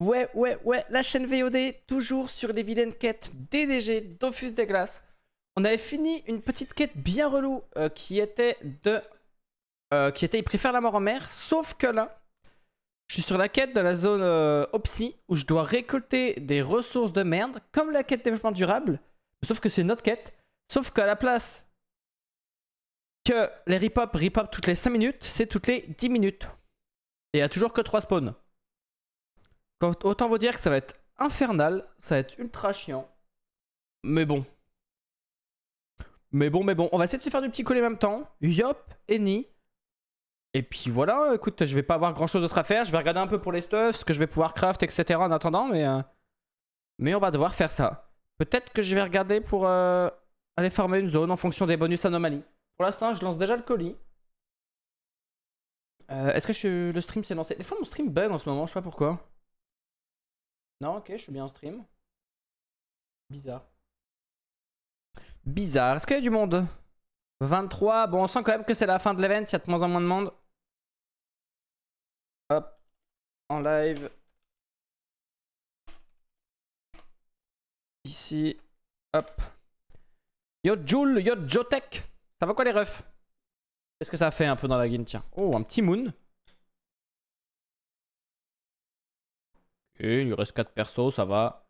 Ouais, ouais, ouais, la chaîne VOD, toujours sur les vilaines quêtes DDG, Dofus des Glaces. On avait fini une petite quête bien relou euh, qui était de. Euh, qui était il préfère la mort en mer, sauf que là, je suis sur la quête de la zone euh, Opsy où je dois récolter des ressources de merde, comme la quête développement durable, sauf que c'est notre quête, sauf qu'à la place que les rip-up rip toutes les 5 minutes, c'est toutes les 10 minutes. Et il n'y a toujours que 3 spawns. Autant vous dire que ça va être infernal, ça va être ultra chiant. Mais bon. Mais bon, mais bon. On va essayer de se faire du petit colis en même temps. Yop, Eni. Et puis voilà, écoute, je vais pas avoir grand chose d'autre à faire. Je vais regarder un peu pour les stuffs, ce que je vais pouvoir craft, etc. en attendant, mais. Euh, mais on va devoir faire ça. Peut-être que je vais regarder pour euh, aller former une zone en fonction des bonus anomalies. Pour l'instant, je lance déjà le colis. Euh, est-ce que je... le stream s'est lancé Des fois, mon stream bug en ce moment, je sais pas pourquoi. Non, ok, je suis bien en stream. Bizarre. Bizarre. Est-ce qu'il y a du monde 23. Bon, on sent quand même que c'est la fin de l'event. Il y a de moins en moins de monde. Hop. En live. Ici. Hop. Yo Joule, yo Jotech. Ça va quoi les refs Qu'est-ce que ça fait un peu dans la game Tiens. Oh, un petit moon. Et il lui reste 4 persos, ça va.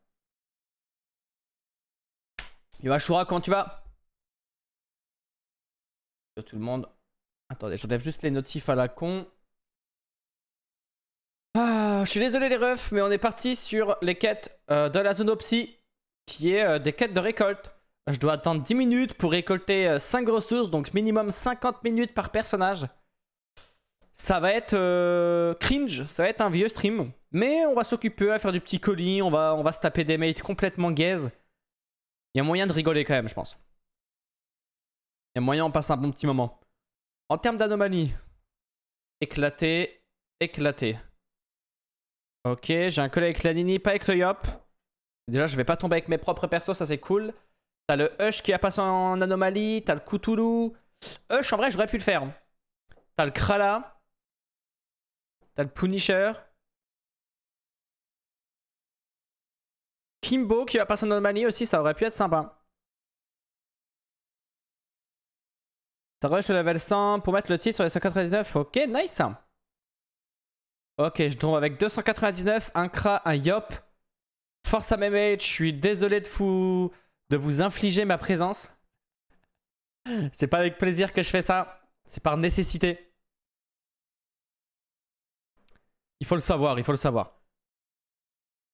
Yo Ashura, quand tu vas tout le monde. Attendez, j'enlève juste les notifs à la con. Ah, je suis désolé les refs, mais on est parti sur les quêtes euh, de la zone zoonopsie, qui est euh, des quêtes de récolte. Je dois attendre 10 minutes pour récolter 5 euh, ressources, donc minimum 50 minutes par personnage. Ça va être cringe, ça va être un vieux stream. Mais on va s'occuper à faire du petit colis, on va, on va se taper des mates complètement gaze. Il y a moyen de rigoler quand même, je pense. Il y a moyen, on passe un bon petit moment. En termes d'anomalie, éclaté, éclaté. Ok, j'ai un collègue avec la Nini, pas avec le Yop. Déjà, je vais pas tomber avec mes propres persos, ça c'est cool. T'as le Hush qui a passé en anomalie, t'as le Cthulhu. Hush, en vrai, j'aurais pu le faire. T'as le Krala. T'as le Punisher. Kimbo qui va passer le mani aussi, ça aurait pu être sympa. Ça rush le level 100 pour mettre le titre sur les 199. Ok, nice. Ok, je tombe avec 299, un Kra, un Yop. Force à mes je suis désolé de vous, de vous infliger ma présence. C'est pas avec plaisir que je fais ça, c'est par nécessité. Il faut le savoir, il faut le savoir.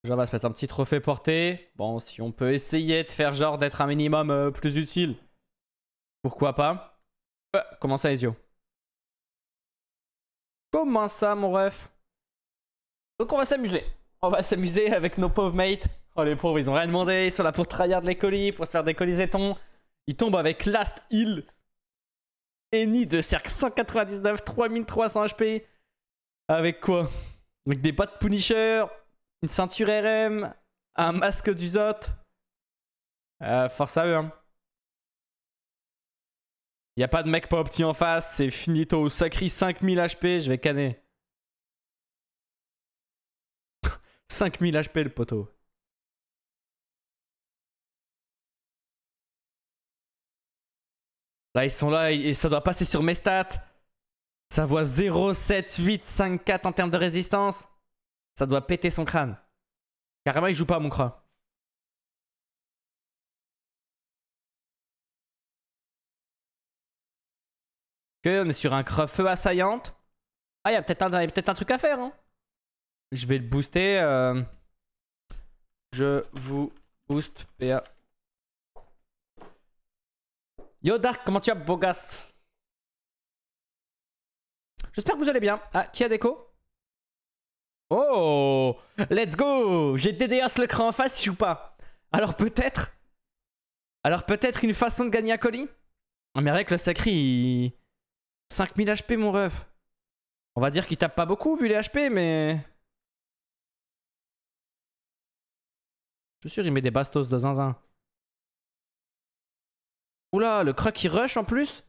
Genre, on va se mettre un petit trophée porté. Bon, si on peut essayer de faire genre d'être un minimum euh, plus utile, pourquoi pas. comment ça, Ezio Comment ça, mon ref Donc, on va s'amuser. On va s'amuser avec nos pauvres mates. Oh, les pauvres, ils ont rien demandé. Ils sont là pour tryhard les colis, pour se faire des colis zétons Ils tombent avec Last Hill. Eni de cercle 199, 3300 HP. Avec quoi Avec des pas de Punisher, une ceinture RM, un masque du Zot. Euh, force à eux. Hein. Y a pas de mec pas petit en face, c'est finito. Sacri 5000 HP, je vais canner. 5000 HP le poteau. Là, ils sont là et ça doit passer sur mes stats. Ça voit 7, 8, 5, 4 en termes de résistance. Ça doit péter son crâne. Carrément, il joue pas, à mon crâne. Que on est sur un feu assaillante. Ah, il y a peut-être un, truc à faire. Hein. Je vais le booster. Euh. Je vous booste. PA. Yo Dark, comment tu vas, beau J'espère que vous allez bien. Ah, qui a déco Oh Let's go J'ai DDS le cran en face, il joue pas. Alors peut-être Alors peut-être une façon de gagner à colis Mais avec le sacré, il... 5000 HP mon ref. On va dire qu'il tape pas beaucoup vu les HP, mais... Je suis sûr il met des bastos de zinzin. Oula, le croc qui rush en plus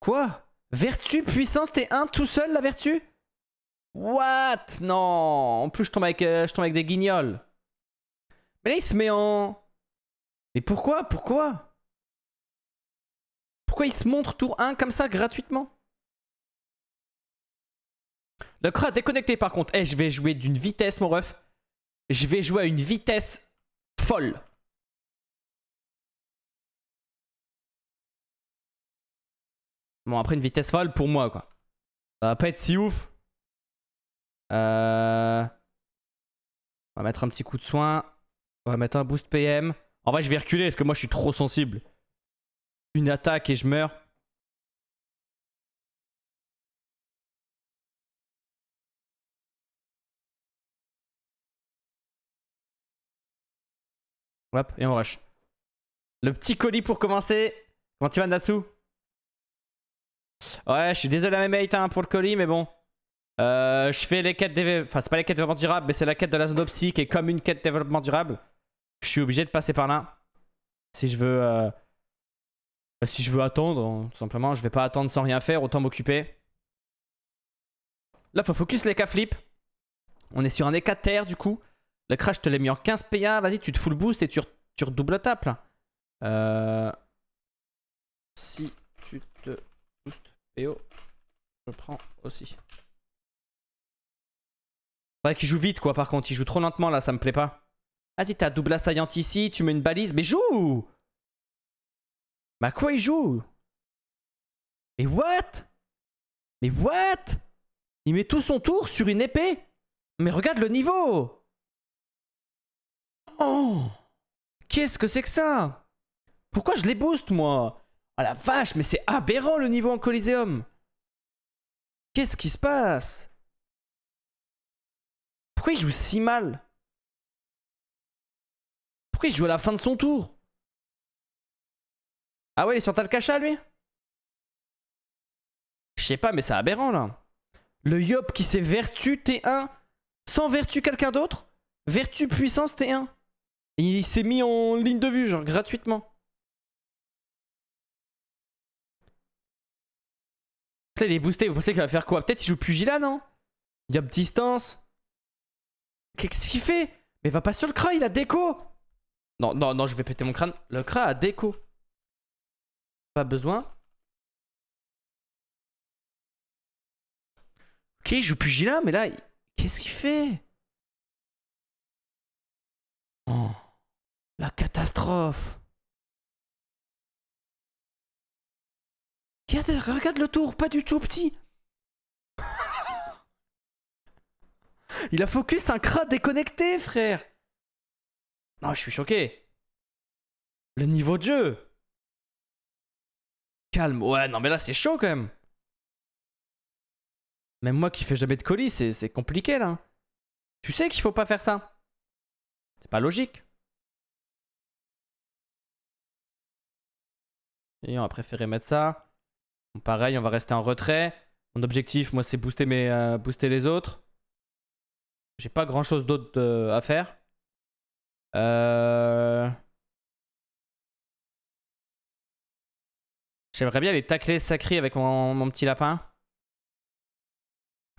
Quoi Vertu, puissance, t'es un tout seul la vertu What Non En plus, je tombe, avec, euh, je tombe avec des guignols. Mais là, il se met en... Mais pourquoi Pourquoi Pourquoi il se montre tour 1 comme ça, gratuitement Le crâne déconnecté, par contre. Eh, je vais jouer d'une vitesse, mon ref. Je vais jouer à une vitesse folle. Bon, après, une vitesse folle pour moi, quoi. Ça va pas être si ouf. Euh, on va mettre un petit coup de soin. On va mettre un boost PM. En vrai, je vais reculer parce que moi, je suis trop sensible. Une attaque et je meurs. Hop, et on rush. Le petit colis pour commencer. Comment tu vas, Natsu Ouais, je suis désolé à mes mates hein, pour le colis, mais bon. Euh, je fais les quêtes Enfin, c'est pas les quêtes développement durable, mais c'est la quête de la zone opsie qui est comme une quête développement durable. Je suis obligé de passer par là. Si je veux... Euh, si je veux attendre, tout simplement, je vais pas attendre sans rien faire, autant m'occuper. Là, faut focus les cas flip. On est sur un EK du coup. Le crash, je te l'ai mis en 15 PA. Vas-y, tu te full boost et tu, redoubles tape là. Euh, si tu te boost PO, je prends aussi. Ouais qu'il joue vite, quoi, par contre. Il joue trop lentement, là, ça me plaît pas. Vas-y, t'as double assaillante ici, tu mets une balise. Mais joue Mais quoi il joue Mais what Mais what Il met tout son tour sur une épée Mais regarde le niveau Oh Qu'est-ce que c'est que ça Pourquoi je les booste, moi Ah la vache, mais c'est aberrant le niveau en Coliseum Qu'est-ce qui se passe pourquoi il joue si mal Pourquoi il joue à la fin de son tour Ah ouais, il est sur Talcacha, lui Je sais pas, mais c'est aberrant, là. Le Yop qui s'est vertu T1. Sans vertu, quelqu'un d'autre Vertu puissance T1. il s'est mis en ligne de vue, genre, gratuitement. Là, il est boosté, vous pensez qu'il va faire quoi Peut-être qu'il joue Pugila, non Yop distance Qu'est-ce qu'il fait Mais va pas sur le crâne, il a déco Non, non, non, je vais péter mon crâne. Le crâne a déco. Pas besoin. Ok, je joue plus Gila, mais là, qu'est-ce qu'il fait Oh, la catastrophe regarde le tour, pas du tout petit il a focus un crâne déconnecté, frère Non, je suis choqué. Le niveau de jeu Calme. Ouais, non, mais là, c'est chaud quand même. Même moi qui fais jamais de colis, c'est compliqué là. Tu sais qu'il faut pas faire ça. C'est pas logique. Et on va préféré mettre ça. pareil, on va rester en retrait. Mon objectif, moi, c'est booster, euh, booster les autres. J'ai pas grand chose d'autre euh, à faire. Euh, j'aimerais bien les tacler sacré avec mon, petit lapin.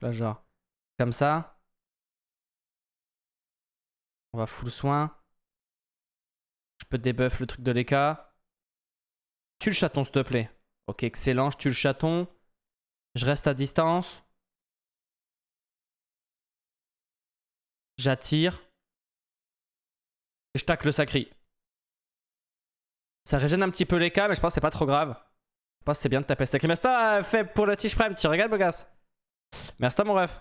Là, genre. Comme ça. On va full soin. Je peux débuff le truc de Leka. Tue le chaton, s'il te plaît. Ok, excellent. Je tue le chaton. Je reste à distance. J'attire. Et je tacle le sacré. Ça régène un petit peu les cas, mais je pense que c'est pas trop grave. Je pense que c'est bien de taper le sacré. Mais ça, euh, fait pour le tige prime. Tu regardes, beau Merci à mon ref.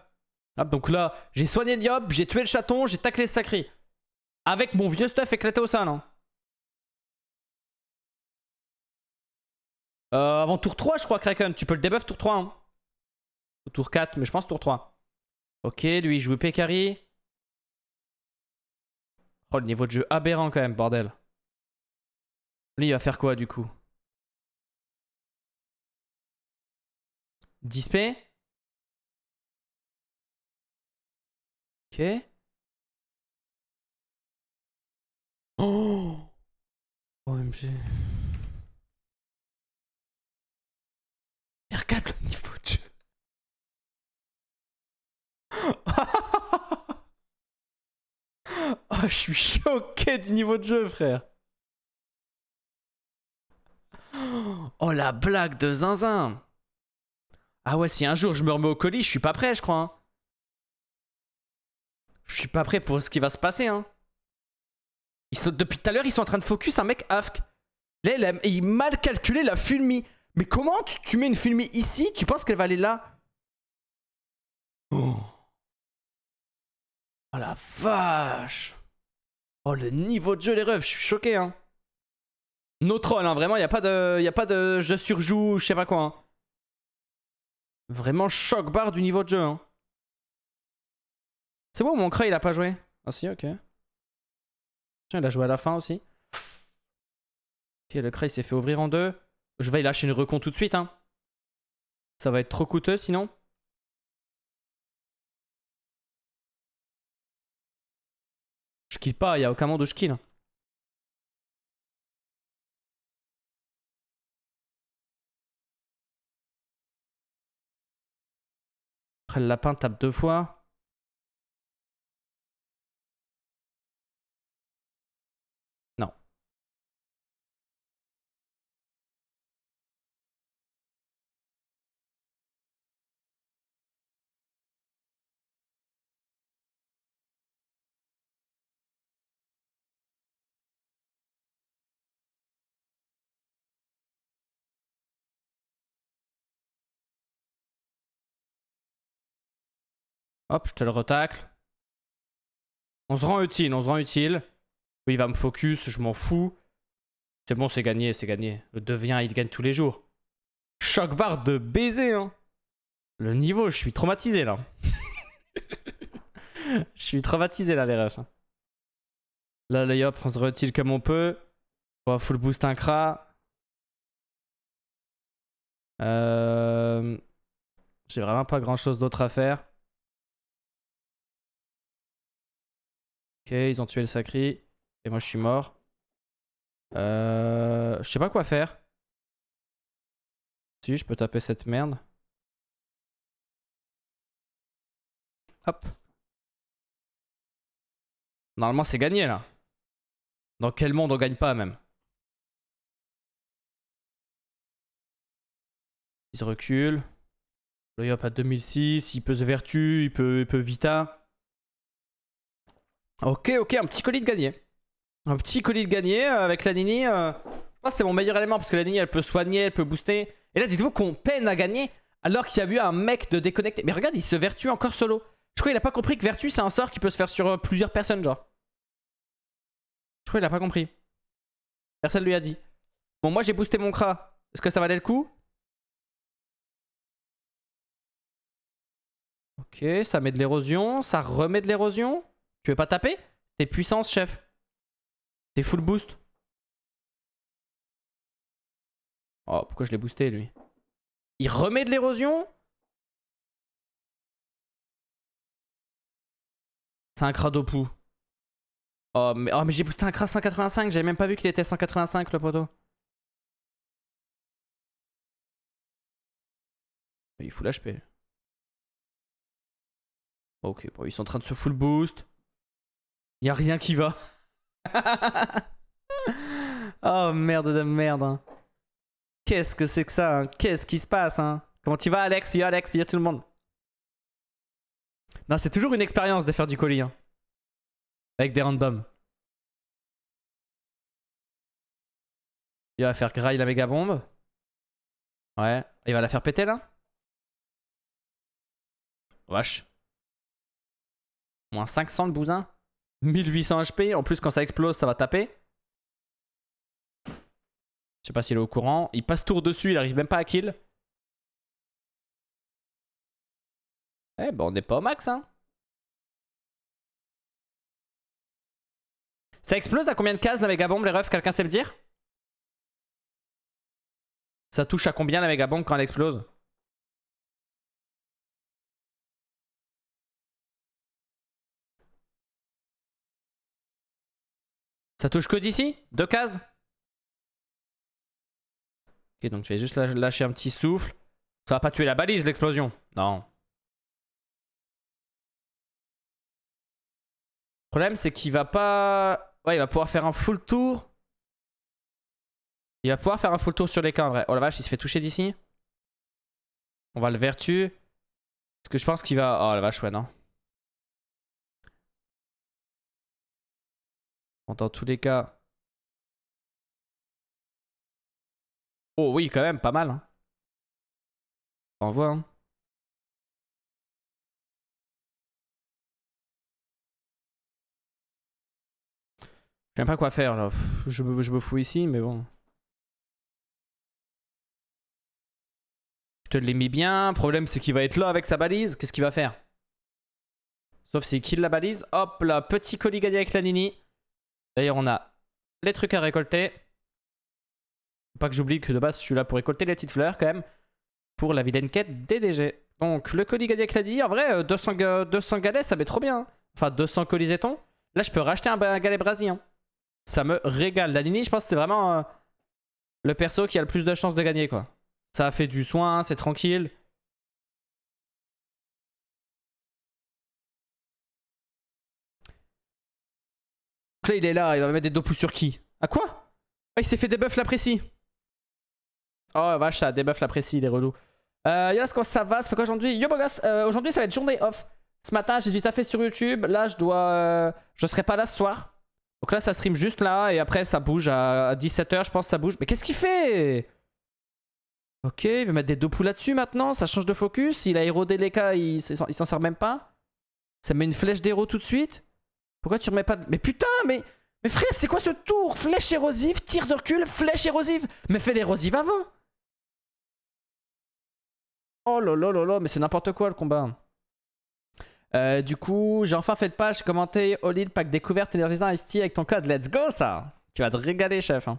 Hop, donc là, j'ai soigné Niob j'ai tué le chaton, j'ai taclé le sacri. Avec mon vieux stuff éclaté au sein, non euh, Avant tour 3, je crois, Kraken. Tu peux le debuff tour 3. Hein. tour 4, mais je pense tour 3. Ok, lui, il joue Pécari. Oh, le niveau de jeu aberrant quand même, bordel. Lui, il va faire quoi du coup 10 Ok. Oh OMG. R4, le niveau de jeu. Oh, je suis choqué du niveau de jeu, frère. Oh, la blague de zinzin. Ah ouais, si un jour je me remets au colis, je suis pas prêt, je crois. Hein. Je suis pas prêt pour ce qui va se passer, hein. depuis tout à l'heure, ils sont en train de focus un mec AFK. Là, il a, mal calculé la fulmi. Mais comment tu, mets une fulmi ici Tu penses qu'elle va aller là oh, oh la vache Oh, le niveau de jeu, les refs, je suis choqué, hein. No troll, hein, vraiment, il n'y a, pas de, y a pas de je surjoue, je sais pas quoi. Hein. Vraiment choc barre du niveau de jeu. Hein. C'est bon, mon cray, il a pas joué. Ah si, ok. Tiens, il a joué à la fin aussi. Ok, le cray s'est fait ouvrir en deux. Je vais lâcher une recon tout de suite. Hein. Ça va être trop coûteux sinon. Je kill pas, il y a aucun moment de skill. Après, le lapin tape deux fois. Hop, je te le retacle. On se rend utile, on se rend utile. Oui, il va me focus, je m'en fous. C'est bon, c'est gagné, c'est gagné. Le devient, il gagne tous les jours. Choc barre de baiser, hein. Le niveau, je suis traumatisé là. je suis traumatisé là, les refs. Hein. Là, les hop, on se utile comme on peut. On va full boost un c'est Euh... J'ai vraiment pas grand chose d'autre à faire. Ok, ils ont tué le Sacri. Et moi, je suis mort. Euh, je sais pas quoi faire. Si, je peux taper cette merde. Hop. Normalement, c'est gagné, là. Dans quel monde on gagne pas, même Ils reculent. Le Yop a 2006. Il peut se vertu. Il peut, il peut Vita. Ok, ok, un petit colis de gagné. Un petit colis de gagné euh, avec la Nini. crois euh, c'est mon meilleur élément parce que la Nini, elle peut soigner, elle peut booster. Et là, dites-vous qu'on peine à gagner alors qu'il y a eu un mec de déconnecté. Mais regarde, il se vertue encore solo. Je crois qu'il a pas compris que vertu, c'est un sort qui peut se faire sur euh, plusieurs personnes, genre. Je crois qu'il a pas compris. Personne lui a dit. Bon, moi j'ai boosté mon cra. Est-ce que ça valait le coup Ok, ça met de l'érosion, ça remet de l'érosion. Tu veux pas taper T'es puissance, chef. T'es full boost. Oh, pourquoi je l'ai boosté, lui Il remet de l'érosion C'est un Cradopou. Oh, mais, oh, mais j'ai boosté un cras 185. J'avais même pas vu qu'il était 185, le poteau. Il est full HP. Ok, bon, ils sont en train de se full boost. Y a rien qui va. oh merde de merde. Hein. Qu'est-ce que c'est que ça hein? Qu'est-ce qui se passe hein Comment tu vas Alex Yo Alex, yo tout le monde. Non, c'est toujours une expérience de faire du colis. Hein. Avec des randoms. Il va faire graille la méga bombe. Ouais. Il va la faire péter là Wesh. Moins 500 le bousin 1800 HP. En plus, quand ça explose, ça va taper. Je sais pas s'il est au courant. Il passe tour dessus, il arrive même pas à kill. Eh ben, on n'est pas au max, hein. Ça explose à combien de cases la bombe les refs Quelqu'un sait me dire Ça touche à combien la bombe quand elle explose Ça touche que d'ici Deux cases Ok, donc je vais juste lâcher un petit souffle. Ça va pas tuer la balise, l'explosion. Non. Le problème, c'est qu'il va pas... Ouais, il va pouvoir faire un full tour. Il va pouvoir faire un full tour sur les en vrai. Oh la vache, il se fait toucher d'ici. On va le vertu. Parce que je pense qu'il va... Oh la vache, ouais, non. dans tous les cas. Oh oui, quand même, pas mal. Hein. On voit. Hein. pas quoi faire là. Je me, fous ici, mais bon. Je te l'ai mis bien. Problème, c'est qu'il va être là avec sa balise. Qu'est-ce qu'il va faire Sauf s'il kill la balise. Hop là, petit colis gagné avec la Nini. D'ailleurs, on a les trucs à récolter. pas que j'oublie que de base, je suis là pour récolter les petites fleurs quand même. Pour la vilaine quête DDG. Donc, le colis avec l'a dit. En vrai, 200, euh, 200 galets, ça être trop bien. Hein. Enfin, 200 étons. Là, je peux racheter un, galet brasilien, Ça me régale. La Nini, je pense que c'est vraiment euh, le perso qui a le plus de chances de gagner, quoi. Ça a fait du soin, hein, c'est tranquille. il est là, il va mettre des deux pouces sur qui À ah, quoi Ah, il s'est fait debuff la précis. Oh vache, ça debuff la précis, il est relou. Euh, ça va Ça fait quoi aujourd'hui Yo, bogas, euh, aujourd'hui ça va être journée off. Ce matin, j'ai du tafé sur YouTube. Là, je dois. Euh, je serai pas là ce soir. Donc là, ça stream juste là. Et après, ça bouge à 17h, je pense, ça bouge. Mais qu'est-ce qu'il fait Ok, il va mettre des deux poules là-dessus maintenant. Ça change de focus. Il a érodé les cas, il s'en sert même pas. Ça met une flèche d'héros tout de suite. Pourquoi tu remets pas de... Mais putain, mais... Mais frère, c'est quoi ce tour Flèche érosive, tir de recul, flèche érosive. Mais fais l'érosive avant. Oh là là là là, mais c'est n'importe quoi le combat. Euh, du coup, j'ai enfin fait de page, commenté All pack découverte énergisant ST avec ton code. Let's go ça Tu vas te régaler chef. Hein.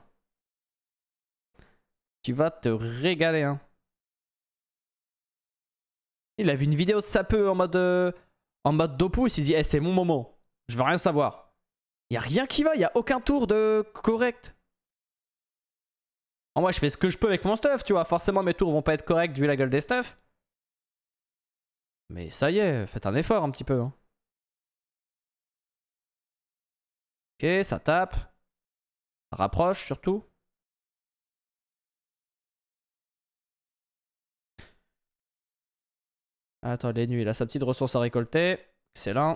Tu vas te régaler. Hein. Il a vu une vidéo de sapeux en mode... Euh, en mode dopou, il s'est dit, eh, c'est mon moment. Je veux rien savoir. Il a rien qui va, il a aucun tour de correct. moi, je fais ce que je peux avec mon stuff, tu vois. Forcément, mes tours vont pas être corrects vu la gueule des stuff. Mais ça y est, faites un effort un petit peu. Hein. Ok, ça tape. rapproche surtout. Attends, les nuits, il a sa petite ressource à récolter. Excellent.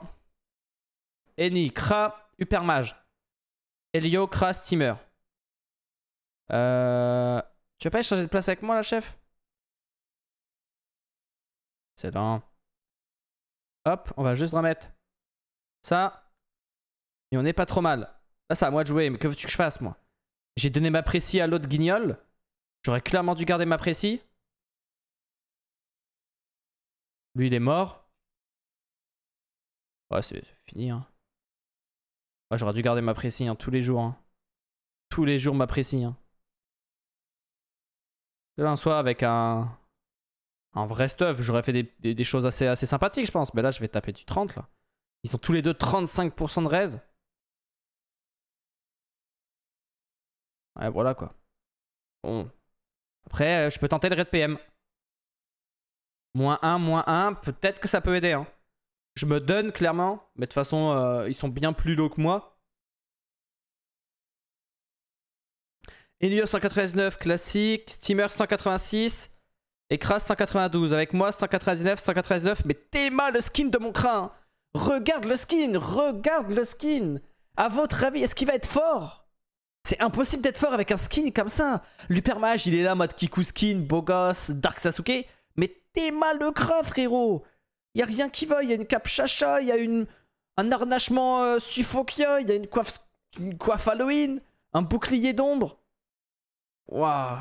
Eni, Kra, Upermage. Elio, Kra, Steamer. Euh, tu vas pas échanger de place avec moi, là, chef C'est Hop, on va juste remettre ça. Et on n'est pas trop mal. Là, ça moi de jouer, mais que veux-tu que je fasse, moi J'ai donné ma précis à l'autre guignol. J'aurais clairement dû garder ma précis. Lui, il est mort. Ouais, c'est fini, hein j'aurais dû garder ma précis hein, tous les jours. Hein. Tous les jours ma précision. Hein. Que l'un soit avec un, un vrai stuff, j'aurais fait des, choses assez, assez sympathiques, je pense. Mais là, je vais taper du 30 là. Ils ont tous les deux 35% de raise. Ouais, voilà quoi. Bon. Après, euh, je peux tenter le raid PM. Moins 1, moins 1, peut-être que ça peut aider. Hein je me donne clairement, mais de toute façon, euh, ils sont bien plus low que moi. Enios 199 classique, Steamer 186 et Kras 192. Avec moi 199, 199, mais mal le skin de mon crâne Regarde le skin, regarde le skin. À votre avis, est-ce qu'il va être fort C'est impossible d'être fort avec un skin comme ça. L'Upermage, il est là, mode Kiku skin, Bogos, Dark Sasuke. Mais mal le crâne, frérot. Y'a a rien qui va. Il y a une cape chacha, il y a une, un harnachement euh, Y'a il y a une coiffe, coiffe Halloween, un bouclier d'ombre. Waouh.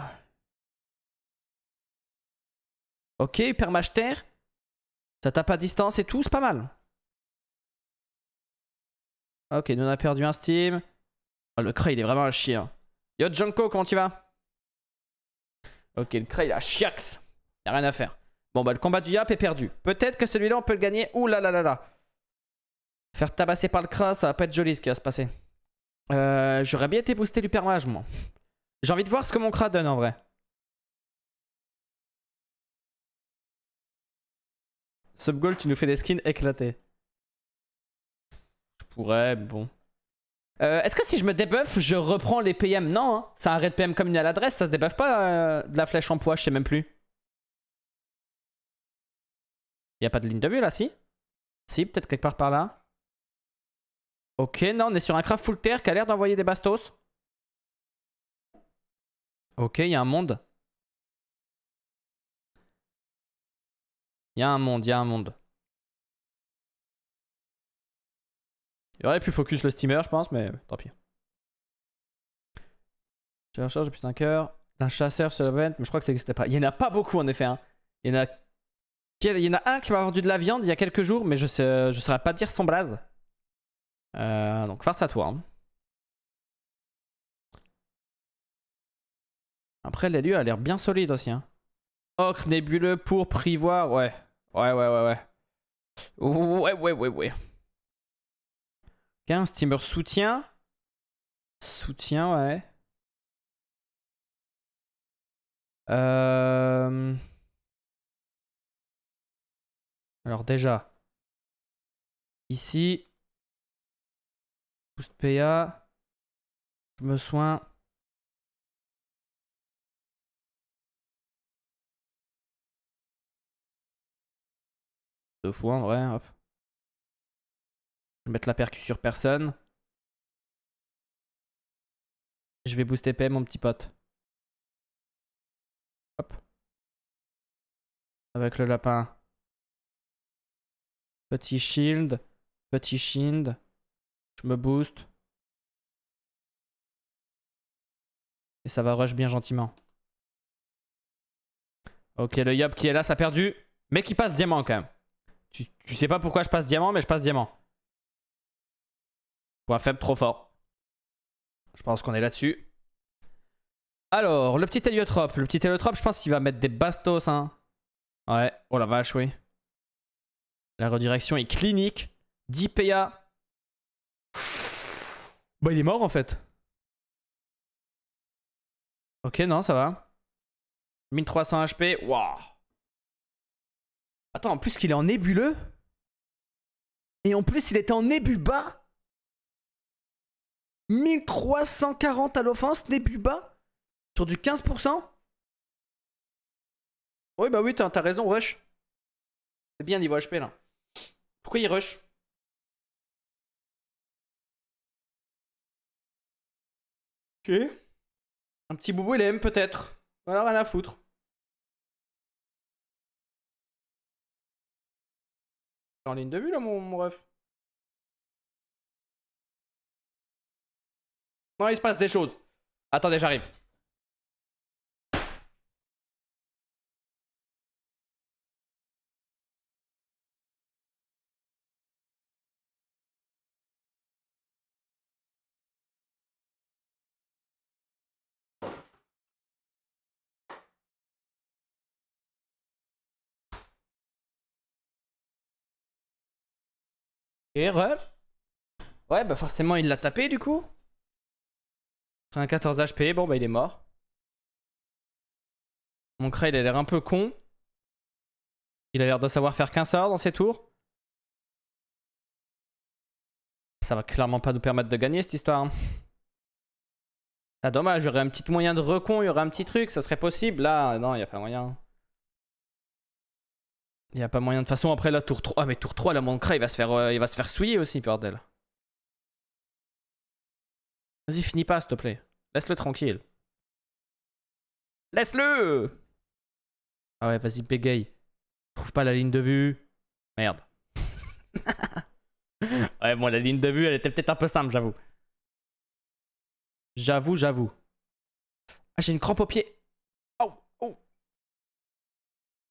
Ok, hypermachter. Ça tape à distance et tout, c'est pas mal. Ok, nous on a perdu un Steam. Oh, le Cray, il est vraiment un chien. Yo, Junko, comment tu vas Ok, le Cray, il a chiax. Y'a rien à faire. Bon, bah, le combat du Yap est perdu. Peut-être que celui-là, on peut le gagner. Ouh là là là là. Faire tabasser par le Kra, ça va pas être joli ce qui va se passer. Euh, j'aurais bien été boosté permage moi. J'ai envie de voir ce que mon Kra donne en vrai. Subgold, tu nous fais des skins éclatés. Je pourrais, bon. Euh, Est-ce que si je me debuff je reprends les PM Non, hein. c'est un raid PM comme une à l'adresse, ça se debuff pas euh, de la flèche en poids, je sais même plus. Il a pas de ligne de vue là, si Si, peut-être quelque part par là. Ok, non, on est sur un craft full terre qui a l'air d'envoyer des bastos. Ok, il y a un monde. Il y a un monde, il y a un monde. Il aurait pu focus le steamer, je pense, mais tant pis. Je recherche depuis 5 heures. Un chasseur sur le vent, mais je crois que ça n'existait pas. Il n'y en a pas beaucoup en effet. Hein. Il y en a il y en a un qui m'a vendu de la viande il y a quelques jours, mais je ne saurais pas dire son blaze. Euh, donc face à toi. Hein. Après, l'élu a l'air bien solide aussi. Hein. Ocre, nébuleux, pour privoir ouais. Ouais, ouais, ouais, ouais. Ouais, ouais, ouais, ouais. Ok, steamer soutien. Soutien, ouais. Euh... Alors déjà, ici, boost PA, je me soins Deux fois en vrai, hop. Je vais mettre la percu sur personne. Je vais booster PM mon petit pote. Hop. Avec le lapin. Petit shield. Petit shield. Je me booste. Et ça va rush bien gentiment. Ok, le Yop qui est là, ça a perdu. Mais qui passe diamant quand même. Tu, sais pas pourquoi je passe diamant, mais je passe diamant. Point faible trop fort. Je pense qu'on est là-dessus. Alors, le petit héliotrope. Le petit héliotrope, je pense qu'il va mettre des bastos. Hein. Ouais, oh la vache, oui. La redirection est clinique. 10 PA. Bah, il est mort en fait. Ok, non, ça va. 1300 HP. Waouh. Attends, en plus qu'il est en nébuleux. Et en plus, il était en nébu bas. 1340 à l'offense, nébu bas. Sur du 15%. Oui, bah oui, t'as raison, Rush. C'est bien niveau HP là. Pourquoi il rush Ok. Un petit boubou aime peut-être. Alors rien à foutre. T'es en ligne de vue là, mon ref Non, il se passe des choses. Attendez, j'arrive. Et re Ouais, bah forcément, il l'a tapé du coup. 94 14 HP, bon bah il est mort. Mon Cray, il a l'air un peu con. Il a l'air de savoir faire qu'un sort dans ses tours. Ça va clairement pas nous permettre de gagner cette histoire. Ah dommage, il y aurait un petit moyen de recon, il y aurait un petit truc, ça serait possible. Là, non, il n'y a pas moyen. Il a pas moyen. De façon, après, la tour 3. Ah, mais tour 3, la Mancra, il va se faire, euh, il va se faire souiller aussi, bordel. Vas-y, finis pas, s'il te plaît. Laisse-le tranquille. Laisse-le Ah ouais, vas-y, bégaye. Trouve pas la ligne de vue. Merde. ouais, bon, la ligne de vue, elle était peut-être un peu simple, j'avoue. J'avoue, j'avoue. Ah, j'ai une crampe au pied. Oh, oh.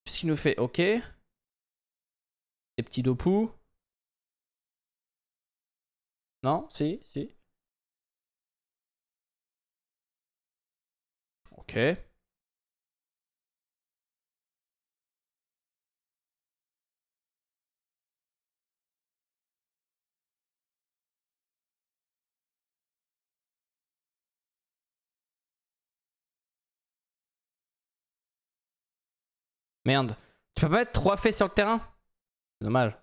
S'il nous fait Ok. Petit petits Non Si Si Ok. Merde. Tu peux pas être trois faits sur le terrain de här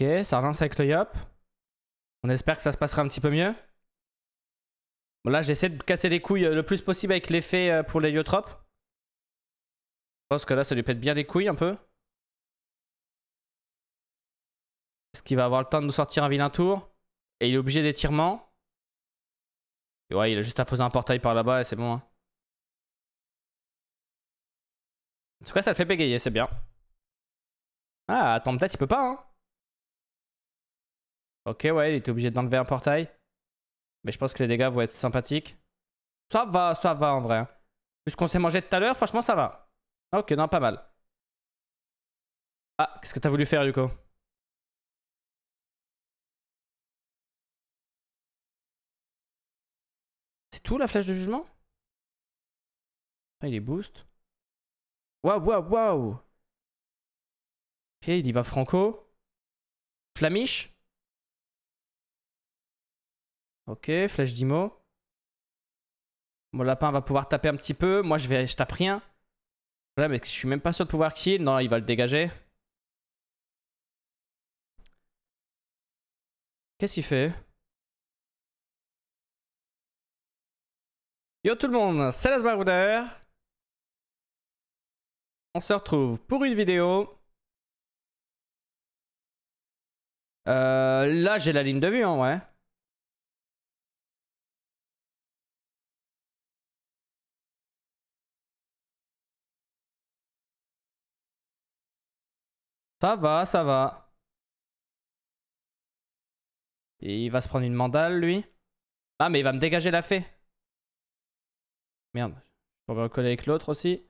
Ok, ça relance avec le yop. On espère que ça se passera un petit peu mieux. Bon, là, j'essaie de casser les couilles euh, le plus possible avec l'effet euh, pour l'héliotrope. Je pense que là, ça lui pète bien les couilles un peu. Est-ce qu'il va avoir le temps de nous sortir un vilain tour Et il est obligé d'étirement. Ouais, il a juste à poser un portail par là-bas et c'est bon. Hein. En tout cas, ça le fait bégayer, c'est bien. Ah, attends, peut-être il peut pas, hein. Ok, ouais, il était obligé d'enlever un portail. Mais je pense que les dégâts vont être sympathiques. Ça va, ça va en vrai. Puisqu'on hein. s'est mangé tout à l'heure, franchement, ça va. Ok, non, pas mal. Ah, qu'est-ce que t'as voulu faire, Yuko C'est tout, la flèche de jugement ah, Il est boost. Waouh, waouh, waouh Ok, il y va franco. Flamiche Ok, flèche d'Imo. Mon lapin va pouvoir taper un petit peu. Moi, je, vais, je tape rien. Là, mais je suis même pas sûr de pouvoir kill. Non, il va le dégager. Qu'est-ce qu'il fait Yo tout le monde, c'est Lazbarouder. On se retrouve pour une vidéo. Euh, là, j'ai la ligne de vue, en hein, Ouais. Ça va, ça va. Et il va se prendre une mandale, lui. Ah, mais il va me dégager la fée. Merde. On va recoller avec l'autre aussi.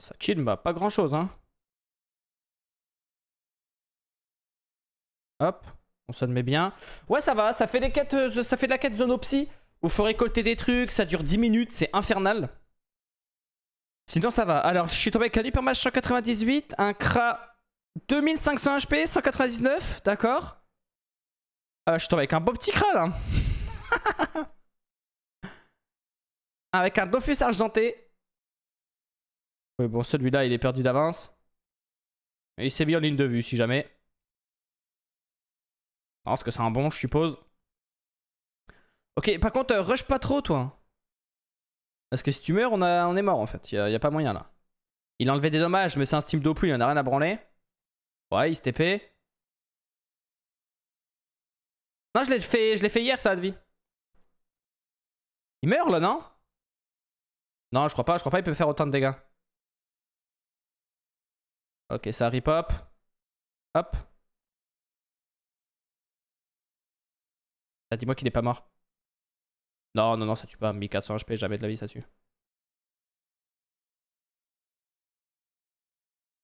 Ça chill, bah pas grand chose, hein. Hop, on se met bien. Ouais, ça va, ça fait, des quêtes, euh, ça fait de la quête zonopsie. vous faut récolter des trucs, ça dure 10 minutes, c'est infernal. Sinon, ça va. Alors, je suis tombé avec un Hypermatch 198, un Kra 2500 HP, 199, d'accord. Euh, je suis tombé avec un beau petit Kra, là. avec un Dofus argenté. Oui, bon, celui-là, il est perdu d'avance. Il s'est mis en ligne de vue, si jamais. Non, ce que c'est un bon, je suppose. Ok, par contre, euh, rush pas trop, toi. Parce que si tu meurs, on, est mort en fait. Il a pas moyen là. Il a enlevé des dommages, mais c'est un steam d'eau il en a rien à branler. Ouais, il se TP. Non, je l'ai fait, je l'ai fait hier, ça, Advi. Il meurt là, non Non, je crois pas, je crois pas, il peut faire autant de dégâts. Ok, ça rip hop Hop. dis-moi qu'il n'est pas mort. Non, non, non, ça tue pas. 1400 HP, jamais de la vie, ça tue.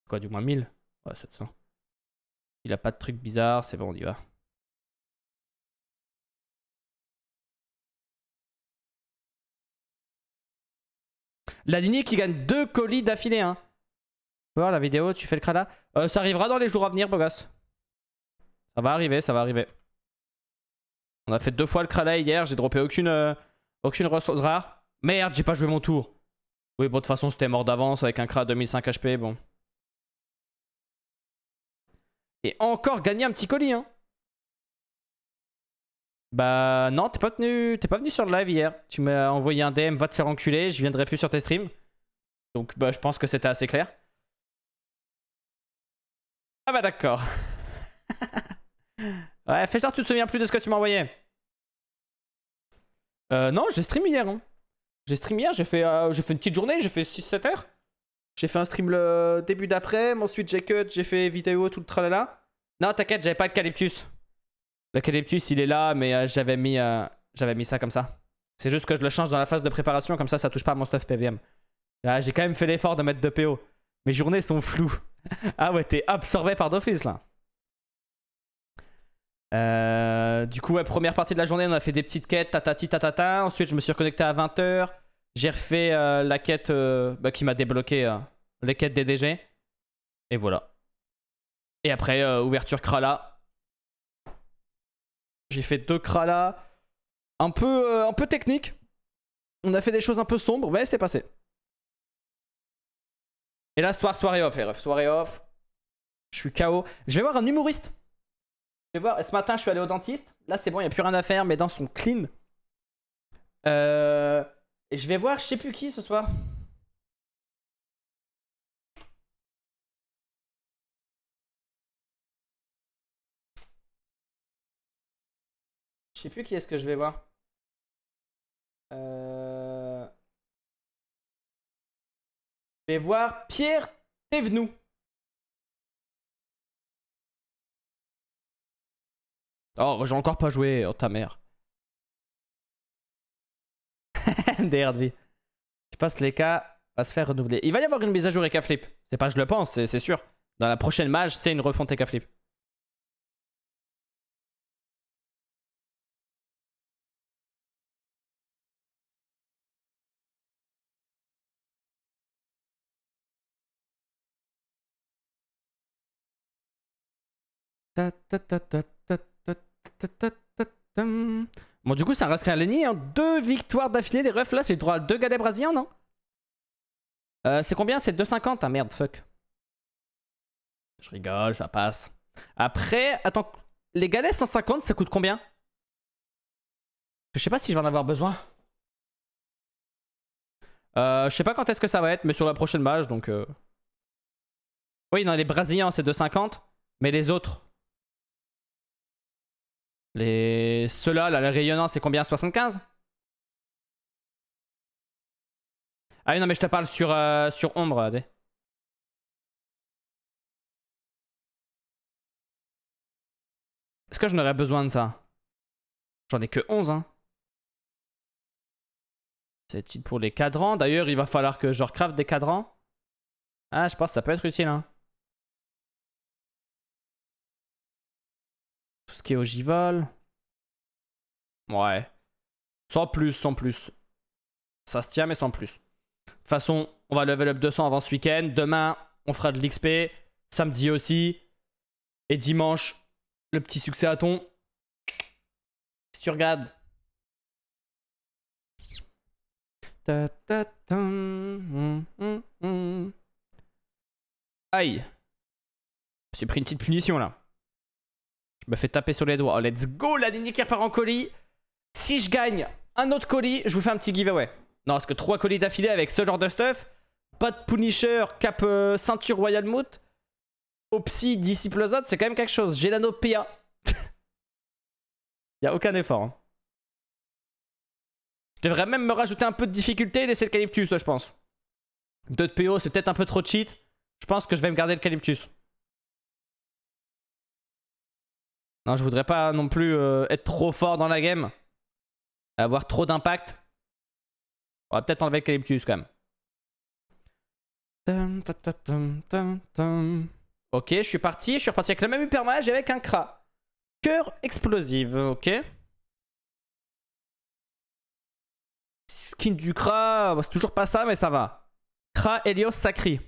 Quoi, du moins 1000 Ouais, 700. Il a pas de truc bizarre, c'est bon, on y va. La Ladini qui gagne deux colis d'affilée. Hein. Voir la vidéo, tu fais le crâne Euh, ça arrivera dans les jours à venir, beau gosse. Ça va arriver, ça va arriver. On a fait deux fois le crâne hier, j'ai droppé aucune, euh, aucune ressource rare. Merde, j'ai pas joué mon tour. Oui, bon, de toute façon, c'était mort d'avance avec un à 2005 HP, bon. Et encore gagner un petit colis, hein. Bah non, t'es pas, tenu, t'es pas venu sur le live hier. Tu m'as envoyé un DM, va te faire enculer, je viendrai plus sur tes streams. Donc bah je pense que c'était assez clair. Ah bah d'accord. Ouais, fais genre, tu te souviens plus de ce que tu m'envoyais Euh, non, j'ai stream hier. Hein. J'ai stream hier, euh, j'ai fait, une petite journée, j'ai fait 6-7 heures. J'ai fait un stream le début d'après, ensuite j'ai cut, j'ai fait vidéo, tout le tralala. Non, t'inquiète, j'avais pas de calyptus. il est là, mais euh, j'avais mis, euh, j'avais mis ça comme ça. C'est juste que je le change dans la phase de préparation, comme ça, ça touche pas mon stuff PVM. Là, ah, j'ai quand même fait l'effort de mettre 2 PO. Mes journées sont floues. ah ouais, t'es absorbé par d'office, là. Euh, du coup, la première partie de la journée, on a fait des petites quêtes, tatati tatata. Ensuite, je me suis reconnecté à 20h. J'ai refait euh, la quête euh, bah, qui m'a débloqué les quêtes des DG. Et voilà. Et après, ouverture Krala. J'ai fait deux Krala. Un peu, un peu technique. On a fait des choses un peu sombres, mais c'est passé. Et là, soir, soirée off, les refs. Soirée off. Je suis KO. Je vais voir un humoriste je vais voir, ce matin je suis allé au dentiste. Là c'est bon, il n'y a plus rien à faire, Mais dans son clean. Euh... Et je vais voir je sais plus qui ce soir. Je sais plus qui est-ce que je vais voir. Euh... Je vais voir Pierre Thévenou. Oh, j'ai encore pas joué, oh ta mère. MDRDV. Tu passes les cas va se faire renouveler. Il va y avoir une mise à jour et flip. C'est pas je le pense, c'est sûr. Dans la prochaine mage c'est une refonte et flip. Ta ta ta ta. Bon, du coup, ça reste aligné. en hein. Deux victoires d'affilée, les refs. Là, C'est le droit à deux galets brasiliens non euh, C'est combien C'est 2,50. Ah merde, fuck. Je rigole, ça passe. Après, attends. Les galets 150, ça coûte combien Je sais pas si je vais en avoir besoin. Euh, je sais pas quand est-ce que ça va être, mais sur la prochaine match, donc... Euh. Oui, non, les brésiliens, c'est 2,50. Mais les autres, les... Ceux-là, là, le rayonnant, c'est combien 75 Ah oui, non, mais je te parle sur, euh, sur ombre, Est-ce que je n'aurais besoin de ça J'en ai que 11, hein. C'est utile pour les cadrans. D'ailleurs, il va falloir que je recrafte des cadrans. Ah, je pense que ça peut être utile, hein. ogival. Ouais. Sans plus, sans plus. Ça se tient, mais sans plus. De toute façon, on va level up 200 avant ce week-end. Demain, on fera de l'XP. Samedi aussi. Et dimanche, le petit succès à ton. Si tu regardes. Hum, hum, hum. Aïe. J'ai pris une petite punition là me fais taper sur les doigts. Oh, let's go, la lignée qui repart en colis. Si je gagne un autre colis, je vous fais un petit giveaway. Non, parce que trois colis d'affilée avec ce genre de stuff. Pas de Punisher, cap euh, ceinture Royal Moot. Opsi, Disciple c'est quand même quelque chose. J'ai l'anneau PA. y a aucun effort. Hein. Je devrais même me rajouter un peu de difficulté et laisser le Calyptus, je pense. Deux de PO, c'est peut-être un peu trop cheat. Je pense que je vais me garder le Calyptus. Non, je voudrais pas non plus euh, être trop fort dans la game. Avoir trop d'impact. On va peut-être enlever Calyptus quand même. Ok, je suis parti. Je suis reparti avec le même Hypermage et avec un Kra. Cœur explosive, ok. Skin du Kra, bah, c'est toujours pas ça, mais ça va. Kra, Helios, Sacri.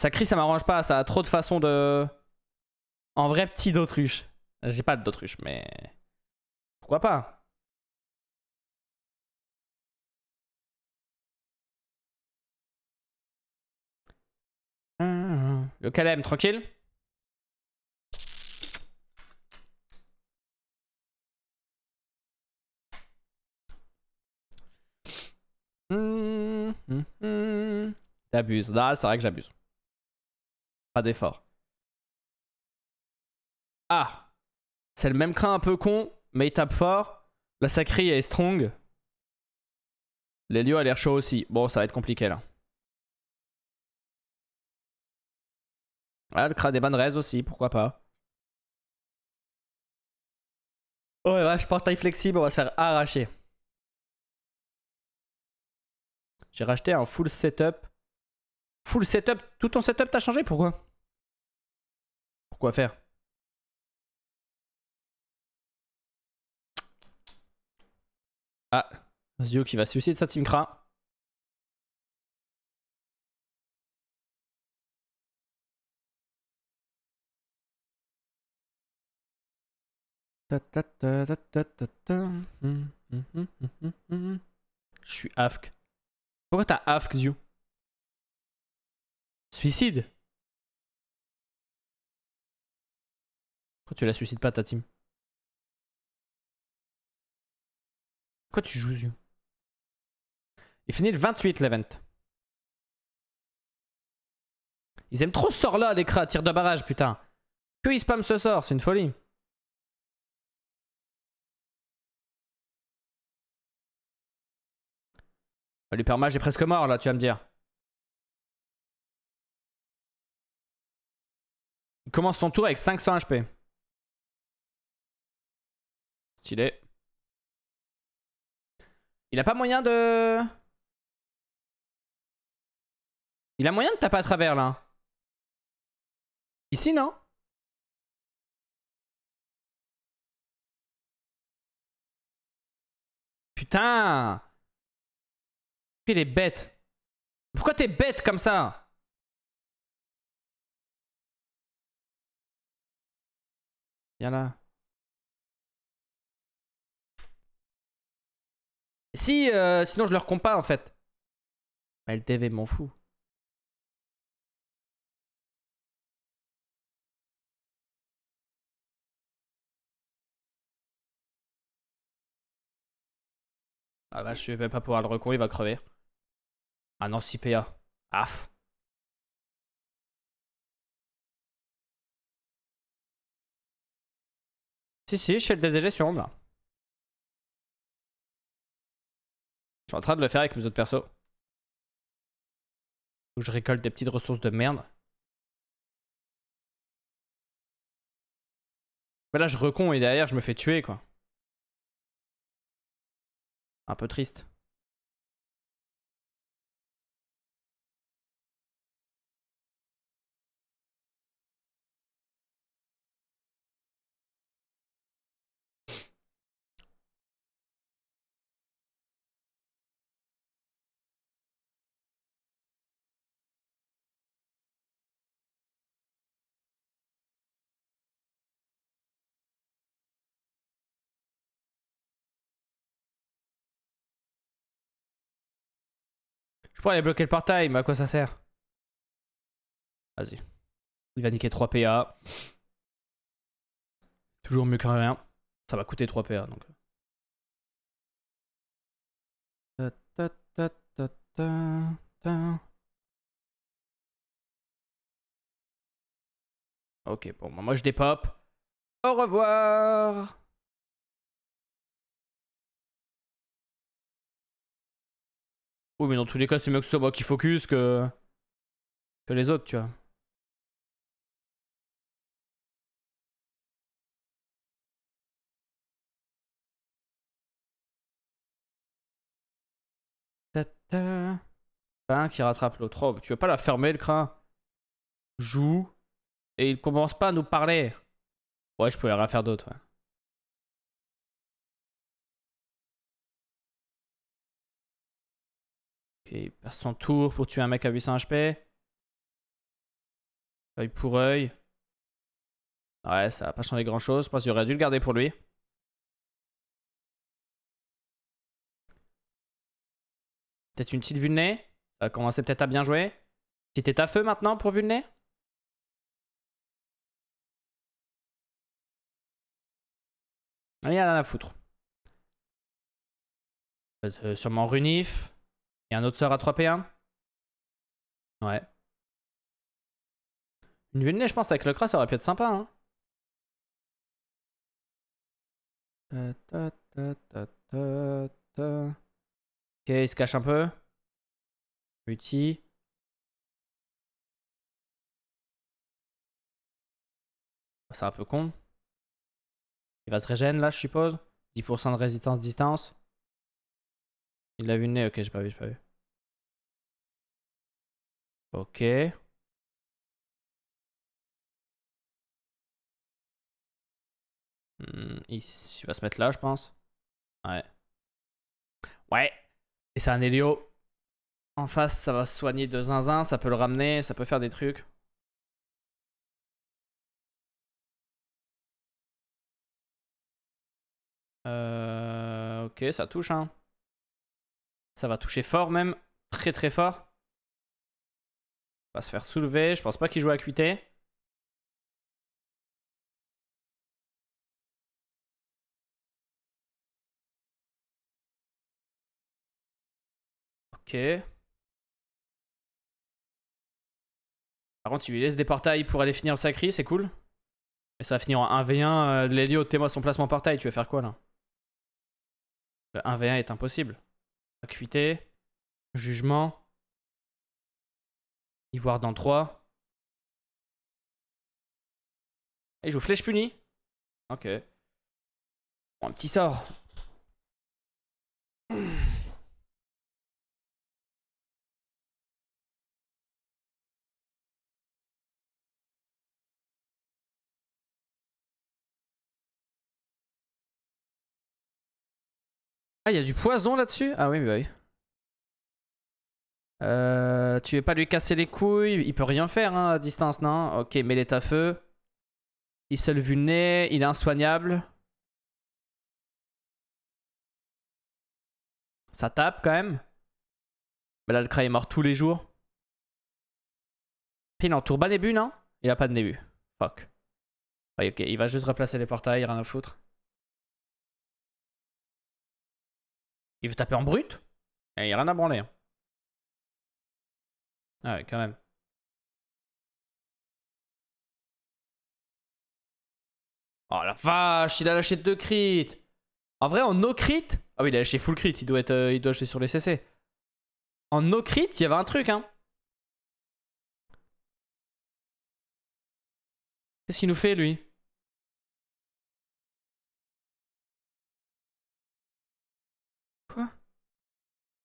Sacri, ça m'arrange pas. Ça a trop de façons de... En vrai, petit d'autruche. J'ai pas d'autruche, mais. Pourquoi pas Le calme, tranquille Là, hum, hum, hum. c'est vrai que j'abuse. Pas d'effort. Ah C'est le même crâne un peu con, mais il tape fort. La sacrée est strong. L'Elio a l'air chaud aussi. Bon, ça va être compliqué là. Ah, le crâne des raises aussi, pourquoi pas. Oh je porte portail flexible, on va se faire arracher. J'ai racheté un full setup. Full setup, tout ton setup t'as changé, pourquoi Pourquoi faire Zio qui va suicider sa craint. Je suis afk. Pourquoi t'as afk, Zio Suicide Pourquoi tu la suicides pas, ta team Pourquoi tu joues, Zio il finit le 28, l'event. Ils aiment trop ce sort-là, les crats, tir de barrage, putain. Que ils spamment ce sort, c'est une folie. Oh, L'hypermage est presque mort, là, tu vas me dire. Il commence son tour avec 500 HP. Stylé. Il a pas moyen de... Il a moyen de taper à travers là. Ici, non Putain Il est bête. Pourquoi t'es bête comme ça Viens là. Si, euh, sinon je leur compte pas en fait. Bah, LTV m'en fout. Ah je vais même pas pouvoir le recon il va crever. Ah non, 6 PA. Aff Si, si, je fais le DDG sur Ombre Je suis en train de le faire avec mes autres persos. Où je récolte des petites ressources de merde. Mais là, je recon et derrière, je me fais tuer quoi un peu triste. Je pourrais aller bloquer le portail, mais à quoi ça sert Vas-y. Il va niquer 3 PA. Toujours mieux que rien. Ça va coûter 3 PA donc. Ok, bon, bah, moi je dépop. Au revoir Oui, mais dans tous les cas, c'est mieux que ce soit moi qui focus que... que les autres, tu vois. Un qui rattrape l'autre. tu veux pas la fermer, le crin Joue. Et il commence pas à nous parler. Ouais, je pourrais rien faire d'autre, Ouais. Et il passe son tour pour tuer un mec à 800 HP. Oeil pour œil. Ouais, ça n'a pas changé grand chose. Je pense qu'il aurait dû le garder pour lui. Peut-être une petite Vulné. Ça va commencer peut-être à bien jouer. Petit à feu maintenant pour Vulné. Allez, à la foutre. Euh, sûrement Runif. Et un autre sort à 3p1 Ouais. Une vulnée je pense, avec le cras ça aurait pu être sympa. Hein. ok, il se cache un peu. Muti. C'est un peu con. Il va se régénérer là, je suppose. 10% de résistance distance. Il l'a vu le nez, ok, j'ai pas vu, j'ai pas vu. Ok. Hmm, il, va se mettre là, je pense. Ouais. Ouais. Et c'est un Helio. En face, ça va soigner de zinzin, ça peut le ramener, ça peut faire des trucs. Euh... Ok, ça touche, hein. Ça va toucher fort même, très très fort. Va se faire soulever, je pense pas qu'il joue à QT. Ok. Par contre, il lui laisse des portails pour aller finir le sacri, c'est cool. Mais ça va finir en 1v1. Euh, Lélio t'es moi son placement portail, tu vas faire quoi là Le 1v1 est impossible. Acuité. Jugement. Ivoire dans 3. Et je joue flèche punie. Ok. un petit sort. Ah, il y a du poison là-dessus Ah oui, bah oui oui. Euh, tu veux pas lui casser les couilles Il peut rien faire hein, à distance, non Ok, mets à feu. Il se lève nez, il est insoignable. Ça tape quand même. Mais là, le cray est mort tous les jours. il n'entoure pas les début, non Il a pas de début. Fuck. Ok, il va juste replacer les portails, rien à foutre. Il veut taper en brut Et eh, il n'y a rien à branler. Hein. Ah ouais, quand même. Oh la vache, il a lâché deux crits. En vrai, en no crit. Ah oui, il a lâché full crit, il doit, être, euh, il doit sur les CC. En no crit, il y avait un truc, hein. Qu'est-ce qu'il nous fait, lui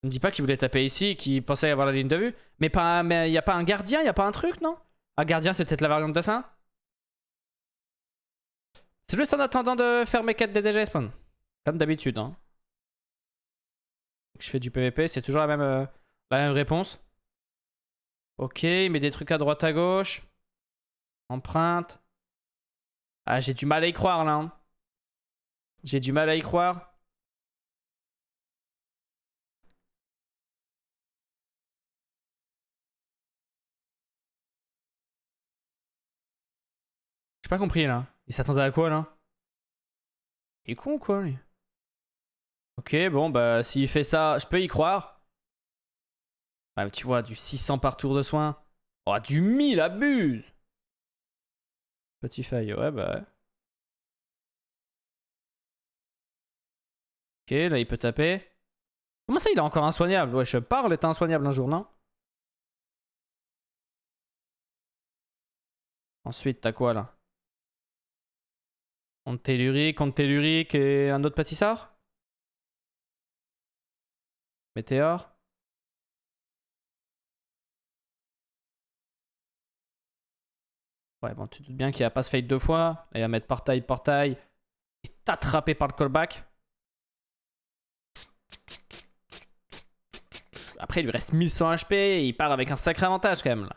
Ne dit pas qu'il voulait taper ici et qu'il pensait avoir la ligne de vue. Mais pas, mais y a pas un gardien, il y a pas un truc, non Un gardien, c'est peut-être la variante de ça C'est juste en attendant de faire mes quêtes des spawn. Comme d'habitude, hein. Je fais du PVP, c'est toujours euh, la même, réponse. Ok, il met des trucs à droite à gauche. Empreinte. Ah, j'ai du mal à y croire, là. Hein. J'ai du mal à y croire. J'ai pas compris là. Il s'attendait à quoi là Il est con quoi lui Ok, bon bah s'il fait ça, je peux y croire. Ouais, bah, tu vois, du 600 par tour de soin. Oh, du 1000, abuse Petit fail ouais bah. Ok, là il peut taper. Comment ça il est encore insoignable Ouais, je parle, est insoignable un jour, non Ensuite, t'as quoi là Contre Telluric, contre Telluric et un autre pâtissard Météor. Ouais, bon, tu te doutes bien qu'il a pas se fail deux fois. Là, il va mettre portail, portail. Et t'attraper par le callback. Après, il lui reste 1100 HP. Et il part avec un sacré avantage quand même. Là.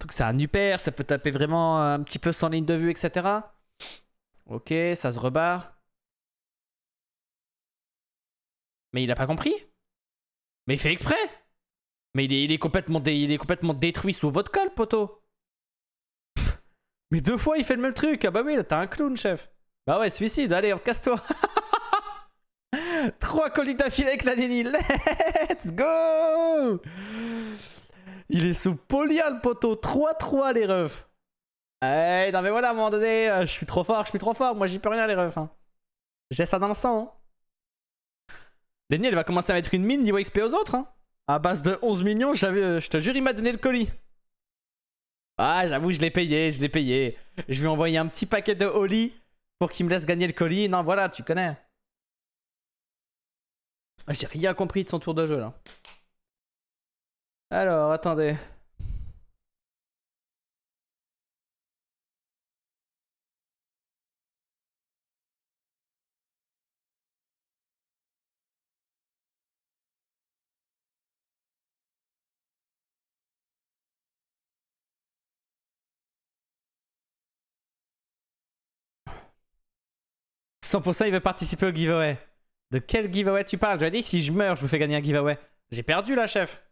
Donc c'est un hyper, ça peut taper vraiment un petit peu sans ligne de vue, etc. Ok, ça se rebarre. Mais il a pas compris Mais il fait exprès Mais il est, complètement, détruit sous votre col poteau Mais deux fois, il fait le même truc Ah bah oui, t'as un clown, chef Bah ouais, suicide, allez, casse-toi Trois colis d'affilée avec la Let's go il est sous Polia le poteau. 3-3 les refs. Eh, non mais voilà, à un moment donné, euh, je suis trop fort, je suis trop fort. Moi, j'y peux rien les refs. Hein. J'ai ça dans le sang. Hein. elle va commencer à mettre une mine niveau XP aux autres. Hein. À base de 11 millions, euh, je te jure, il m'a donné le colis. Ah, j'avoue, je l'ai payé, je l'ai payé. Je lui ai envoyé un petit paquet de holly pour qu'il me laisse gagner le colis. Non, voilà, tu connais. J'ai rien compris de son tour de jeu, là. Alors, attendez. ça, il veut participer au giveaway. De quel giveaway tu parles Je lui ai dit, si je meurs, je vous fais gagner un giveaway. J'ai perdu là, chef.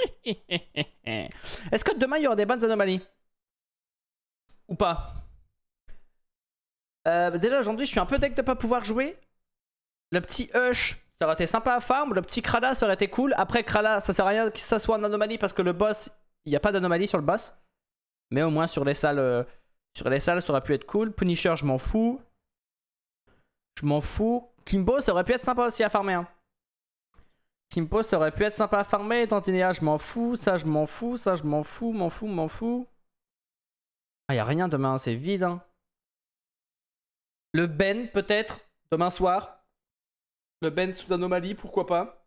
Est-ce que demain il y aura des bonnes anomalies Ou pas euh, Dès Déjà aujourd'hui, je suis un peu deck de pas pouvoir jouer. Le petit Hush, ça aurait été sympa à farm. Le petit Krala, ça aurait été cool. Après, Krala, ça sert à rien que ça soit une anomalie parce que le boss, il n'y a pas d'anomalie sur le boss. Mais au moins sur les salles, euh, sur les salles, ça aurait pu être cool. Punisher, je m'en fous. Je m'en fous. Kimbo, ça aurait pu être sympa aussi à farmer. Hein. Kimpo, ça aurait pu être sympa à farmer. Tantinéa, je m'en fous. Ça, je m'en fous. Ça, je m'en fous. M'en fous, m'en fous. Ah, y'a rien demain, c'est vide. Hein. Le Ben, peut-être, demain soir. Le Ben sous anomalie, pourquoi pas.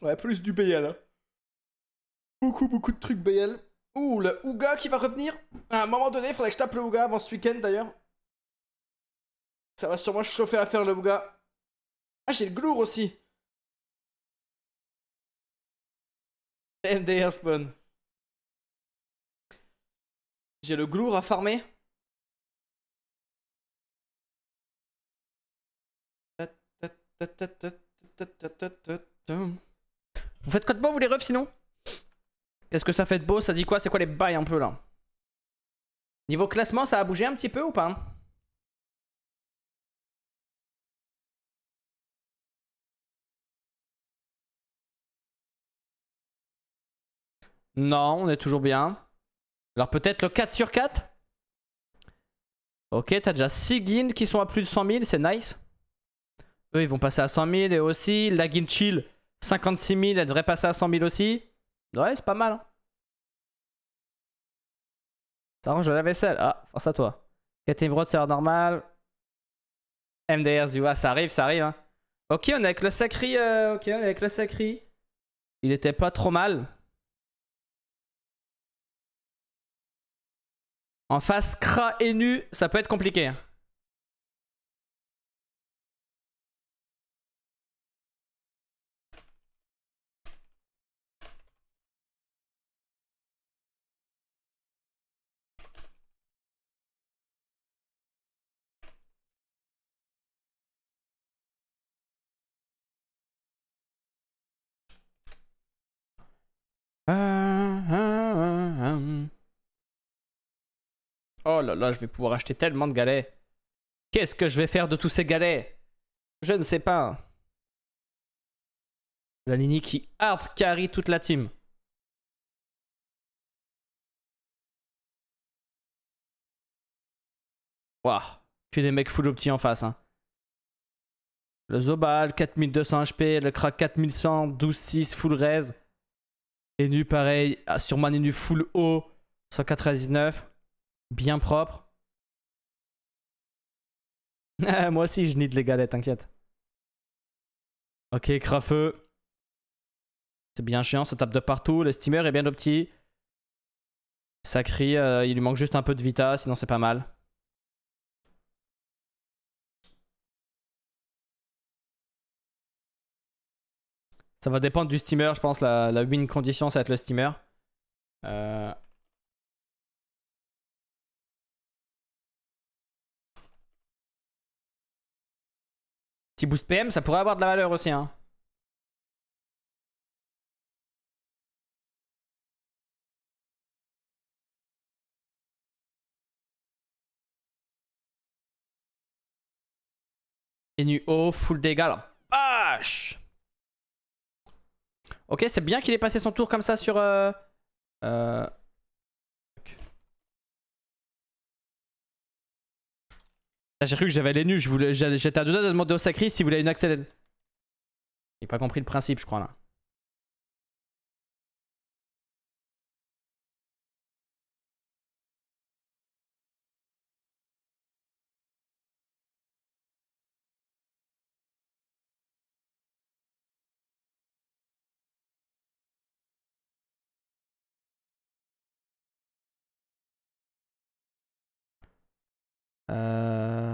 Ouais, plus du BL. Hein. Beaucoup, beaucoup de trucs BL. Ouh, le Ouga qui va revenir. À un moment donné, faudrait que je tape le Ouga avant ce week-end d'ailleurs. Ça va sûrement chauffer à faire le gars. Ah, j'ai le glour aussi. MDR spawn. J'ai le glour à farmer. Vous faites quoi de beau, vous les refs, sinon Qu'est-ce que ça fait de beau Ça dit quoi C'est quoi les bails un peu là Niveau classement, ça a bougé un petit peu ou pas Non, on est toujours bien. Alors peut-être le 4 sur 4 Ok, t'as déjà 6 guindes qui sont à plus de 100 000, c'est nice. Eux, ils vont passer à 100 000 et aussi la guild chill, 56 000, elle devrait passer à 100 000 aussi. Ouais, c'est pas mal. Hein. Ça range la vaisselle. Ah, force à toi. ça broad c'est normal. MDR, Ziwa, ça arrive, ça arrive. Hein. Ok, on est avec le sacri. Euh, ok, on est avec le sacré Il était pas trop mal. En face, Kra et nu, ça peut être compliqué. Hein. Euh, hein, hein. Oh là là, je vais pouvoir acheter tellement de galets. Qu'est-ce que je vais faire de tous ces galets Je ne sais pas. La Nini qui hard carry toute la team. Waouh, que des mecs full opti en face. Hein. Le Zobal, 4200 HP, le Krak 4100, 12-6, full raise. nu pareil, ah, sur nu full haut, 199 bien propre. Moi aussi, je de les galettes, t'inquiète. Ok, crafeux. C'est bien chiant, ça tape de partout. Le steamer est bien petit. Ça euh, il lui manque juste un peu de vita, sinon c'est pas mal. Ça va dépendre du steamer, je pense. La, la win condition, ça va être le steamer. Euh, Si boost PM, ça pourrait avoir de la valeur aussi. Hein. NUO, haut, full dégâts, la Ok, c'est bien qu'il ait passé son tour comme ça sur... Euh... euh Ah, j'ai cru que j'avais les nus, j'étais à deux de demander au si s'il voulait une Il J'ai pas compris le principe, je crois, là. Euh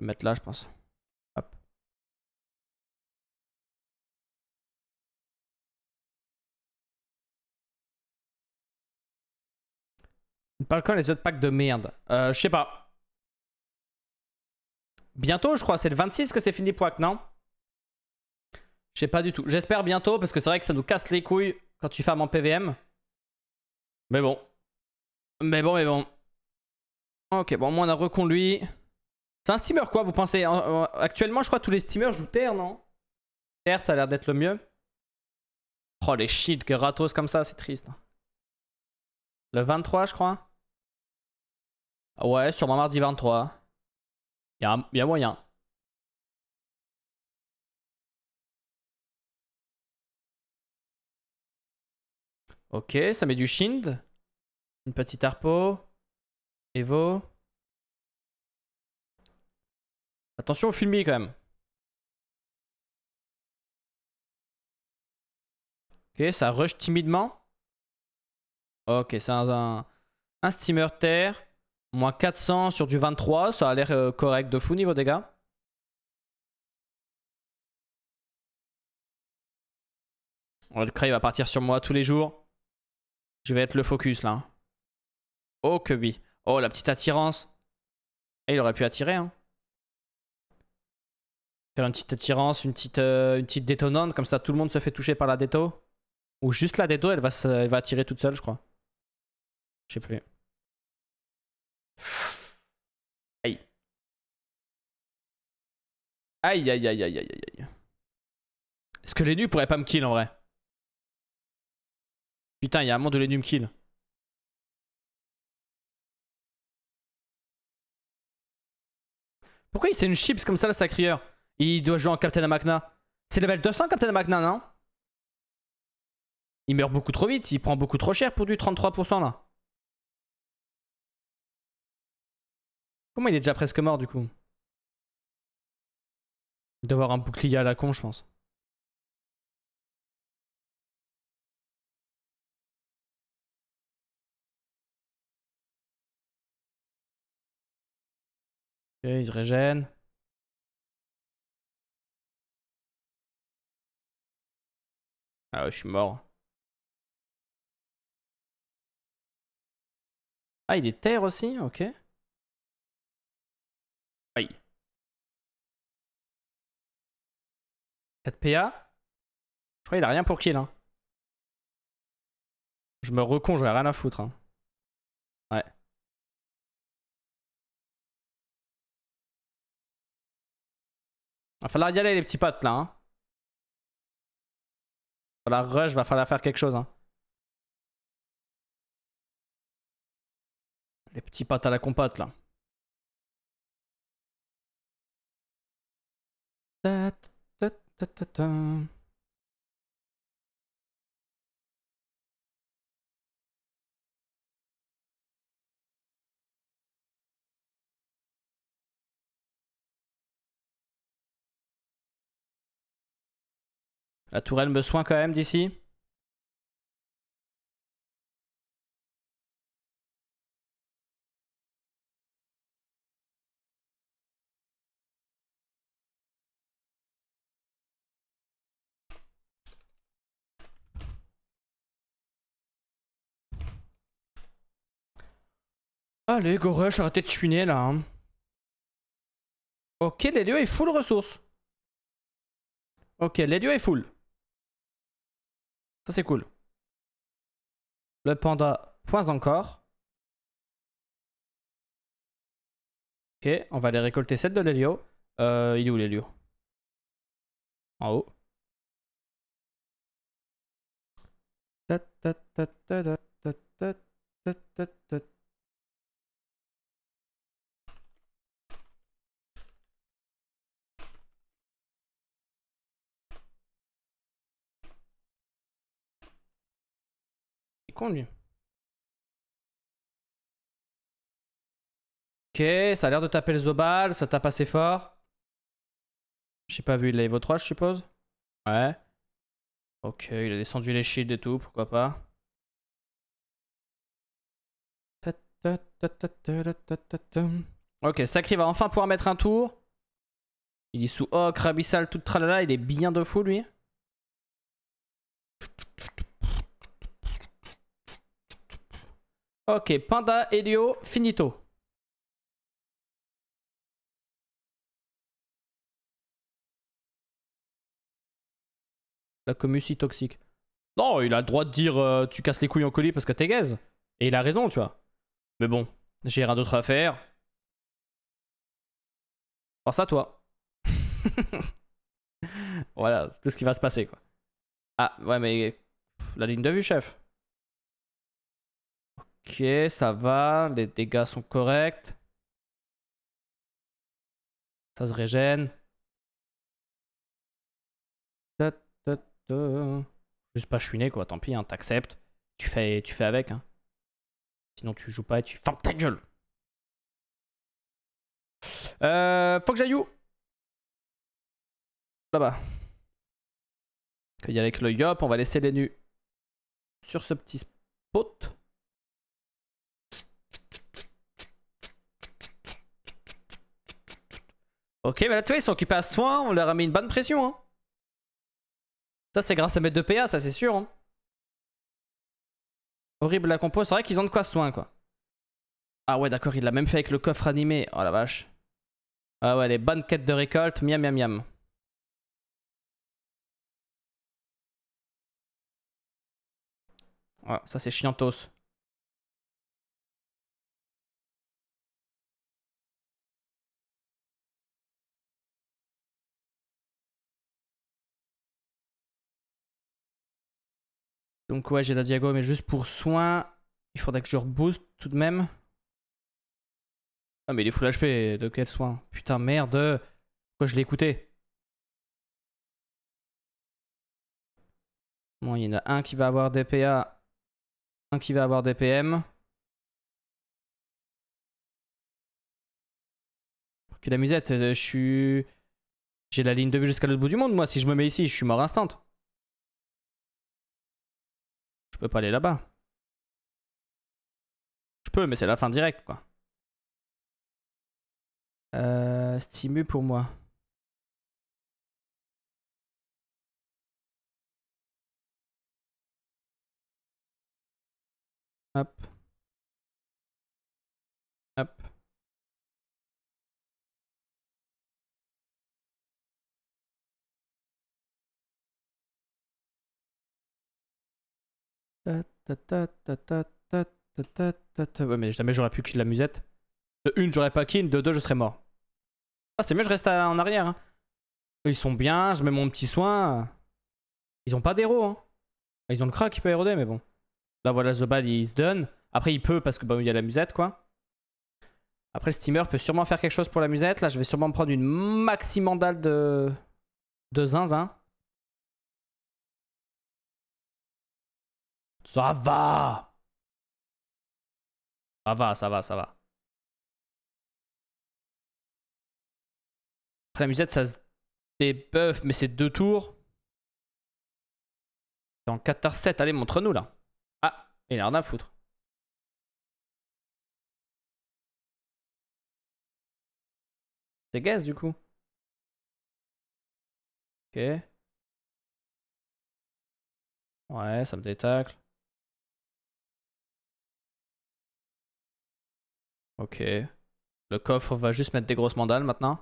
mettre là, je pense. Hop. Parle quand les autres packs de merde euh, Je sais pas. Bientôt, je crois. C'est le 26 que c'est fini, pour non Je sais pas du tout. J'espère bientôt, parce que c'est vrai que ça nous casse les couilles quand tu farmes en PVM. Mais bon. Mais bon, mais bon. Ok, bon, moi on a reconduit. C'est un steamer quoi, vous pensez Actuellement, je crois que tous les steamers jouent Terre, non Terre, ça a l'air d'être le mieux. Oh, les shields gratos comme ça, c'est triste. Hein. Le 23, je crois. Ouais, sûrement mardi 23. Il y, a, moyen. Ok, ça met du shield. Une petite harpo. Evo. Attention au fumier quand même. Ok, ça rush timidement. Ok, c'est un, un, steamer terre. Moins 400 sur du 23, ça a l'air euh, correct de fou niveau dégâts. Oh, le cray va partir sur moi tous les jours. Je vais être le focus là. Oh que oui. Oh la petite attirance. Eh, il aurait pu attirer hein une petite attirance, une petite, euh, une petite détonante, comme ça tout le monde se fait toucher par la déto. Ou juste la déto, elle va, se, elle va attirer toute seule, je crois. Je sais plus. Aïe. Aïe, aïe, aïe, aïe, aïe, aïe. Est-ce que les nus pourraient pas me kill en vrai Putain, il y a un monde où les nus me kill. Pourquoi il c'est une chips comme ça, le sacrieur il doit jouer en Captain Amakna. C'est level 200 Captain Amakna, non Il meurt beaucoup trop vite, il prend beaucoup trop cher pour du 33% là. Comment il est déjà presque mort du coup D'avoir un bouclier à la con, je pense. Ok, il se régène. Ah ouais, je suis mort. Ah, il est terre aussi Ok. Aïe. 4PA Je crois qu'il a rien pour kill. Hein. Je me recon, j'aurais rien à foutre. Hein. Ouais. Va falloir y aller les petits pattes là. Hein. La rush, va falloir faire quelque chose. Hein. Les petits pattes à la compote là. La tourelle me soigne quand même d'ici. Allez, ah, Gorush, arrêtez de chuiner là. Hein. Ok, les lieux est full ressources. Ok, les lieux est full. Ça, c'est cool. Le panda, point encore. Ok, on va aller récolter celle de l'hélio. il est où l'hélio En haut. Ok, ça a l'air de taper le Zobal, ça tape assez fort. J'ai pas vu, il a 3, je suppose Ouais. Ok, il a descendu les shields et tout, pourquoi pas. Ok, Sacri va enfin pouvoir mettre un tour. Il est sous Ocre, abyssal, tout tralala, il est bien de fou, lui. Ok, Panda, Elio, Finito. La commu toxique. Non, il a le droit de dire euh, tu casses les couilles en colis parce que t'es gaze. Et il a raison, tu vois. Mais bon, j'ai rien d'autre à faire. Pense à toi. voilà, c'est tout ce qui va se passer, quoi. Ah, ouais, mais... la ligne de vue, chef. Ok, ça va. Les dégâts sont corrects. Ça se régène. Juste pas chuiner quoi, tant pis, hein, t'acceptes. Tu fais, tu fais avec. Hein. Sinon tu joues pas et tu fermes ta gueule. Euh, faut que j'aille où Là-bas. a avec le yop, on va laisser les nus sur ce petit spot. Ok, mais là, tu vois, ils sont occupés à soin, on leur a mis une bonne pression. Hein. Ça, c'est grâce à mettre de PA, ça, c'est sûr. Hein. Horrible la compo, c'est vrai qu'ils ont de quoi soin, quoi. Ah ouais, d'accord, il l'a même fait avec le coffre animé. Oh la vache. Ah ouais, les bonnes quêtes de récolte, miam miam miam. Ouais, ah, ça c'est chiantos. Donc ouais, j'ai la Diago, mais juste pour soin, il faudrait que je rebooste tout de même. Ah mais il est full HP, de quel soin Putain merde, euh, pourquoi je l'ai écouté Bon, il y en a un qui va avoir des un qui va avoir des PM. Que la musette, euh, je suis... J'ai la ligne de vue jusqu'à l'autre bout du monde, moi, si je me mets ici, je suis mort instant peux pas aller là-bas. Je peux, mais c'est la fin directe, quoi. Euh, stimu pour moi. Hop. Ouais, mais jamais j'aurais pu kill la musette. De une, j'aurais pas kill. De deux, je serais mort. Ah, c'est mieux, je reste en arrière. Hein. ils sont bien, je mets mon petit soin. Ils ont pas d'héros. Hein. Ah, ils ont le crack qui peut éroder, mais bon. Là, voilà, The Bad, il se donne. Après, il peut parce que bah, il y a la musette, quoi. Après, le steamer peut sûrement faire quelque chose pour la musette. Là, je vais sûrement prendre une maximandale de, de zinzin. Ça va Ça va, ça va, ça va. Après, la musette, ça se débuff, mais c'est deux tours. Dans en 4-7. Allez, montre-nous là. Ah, il a rien à foutre. C'est gaz du coup. Ok. Ouais, ça me détacle. Ok. Le coffre va juste mettre des grosses mandales maintenant.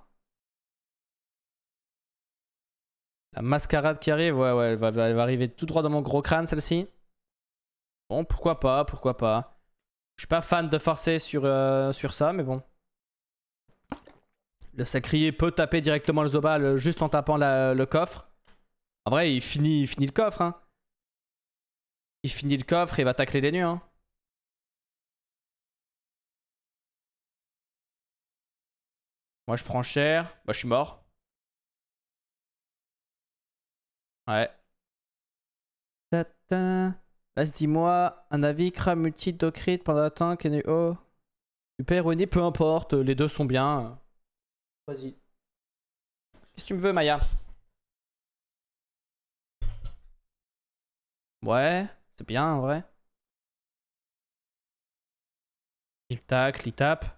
La mascarade qui arrive, ouais, ouais, elle va, elle va arriver tout droit dans mon gros crâne, celle-ci. Bon, pourquoi pas, pourquoi pas. Je suis pas fan de forcer sur, euh, sur ça, mais bon. Le sacrier peut taper directement le Zobal euh, juste en tapant le coffre. En vrai, il finit, finit le coffre, hein. Il finit le coffre et il va tacler les nues hein. Moi, je prends cher. Bah, je suis mort. Ouais. Tata. Là, dis-moi, un avis crame tank tank Kenéo. Super René, peu importe, les deux sont bien. Vas-y. Qu'est-ce que tu me veux, Maya Ouais, c'est bien en vrai. Il tac, il tape.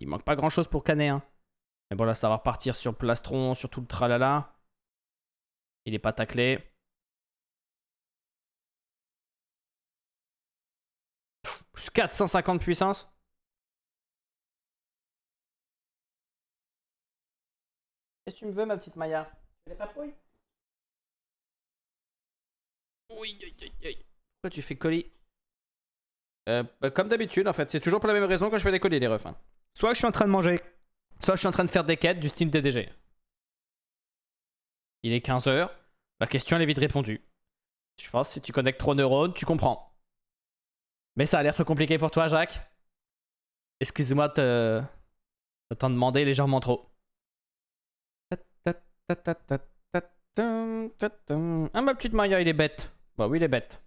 Il manque pas grand-chose pour Canet. Hein. Mais bon, là, ça va repartir sur Plastron, sur tout le tralala. Il est pas taclé. plus 450 puissance. Qu'est-ce que tu me veux, ma petite Maya Tu patrouilles Pourquoi tu fais colis euh, bah, Comme d'habitude, en fait. C'est toujours pour la même raison que je fais des colis, les refs. Soit je suis en train de manger, soit je suis en train de faire des quêtes du style DDG. Il est 15h, la question elle est vite répondue. Je pense que si tu connectes trop neurones, tu comprends. Mais ça a l'air trop compliqué pour toi, Jacques. Excuse-moi de t'en demander légèrement trop. Ah, ma petite Maya, il est bête. Bah oui, il est bête.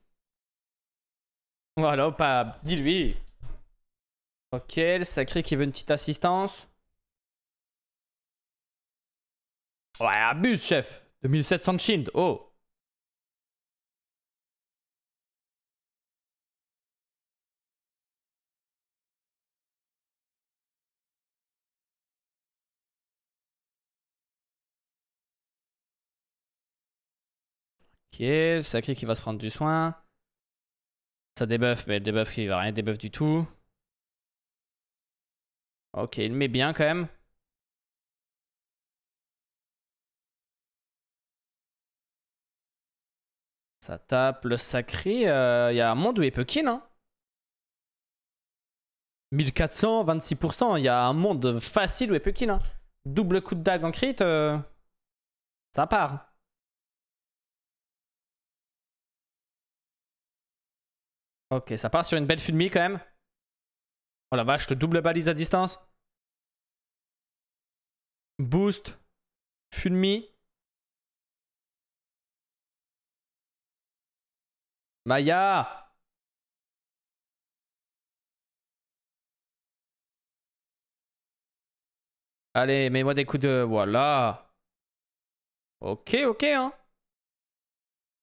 Voilà, pas. Ah, dis-lui. Ok, le sacré qui veut une petite assistance. Ouais, abuse, chef. 2700 shield, oh. Ok, le sacré qui va se prendre du soin. Ça débuff, mais le débuff qui va rien débuff du tout. Ok, il met bien quand même. Ça tape. Le sacré, il euh, y a un monde où il peut kill. Hein 1400, 26%. Il y a un monde facile où il peut kill. Hein Double coup de dague en crit. Euh, ça part. Ok, ça part sur une belle fumée quand même. Oh la vache, le double balise à distance. Boost. Fulmi. Maya Allez, mets-moi des coups de... Voilà Ok, ok, hein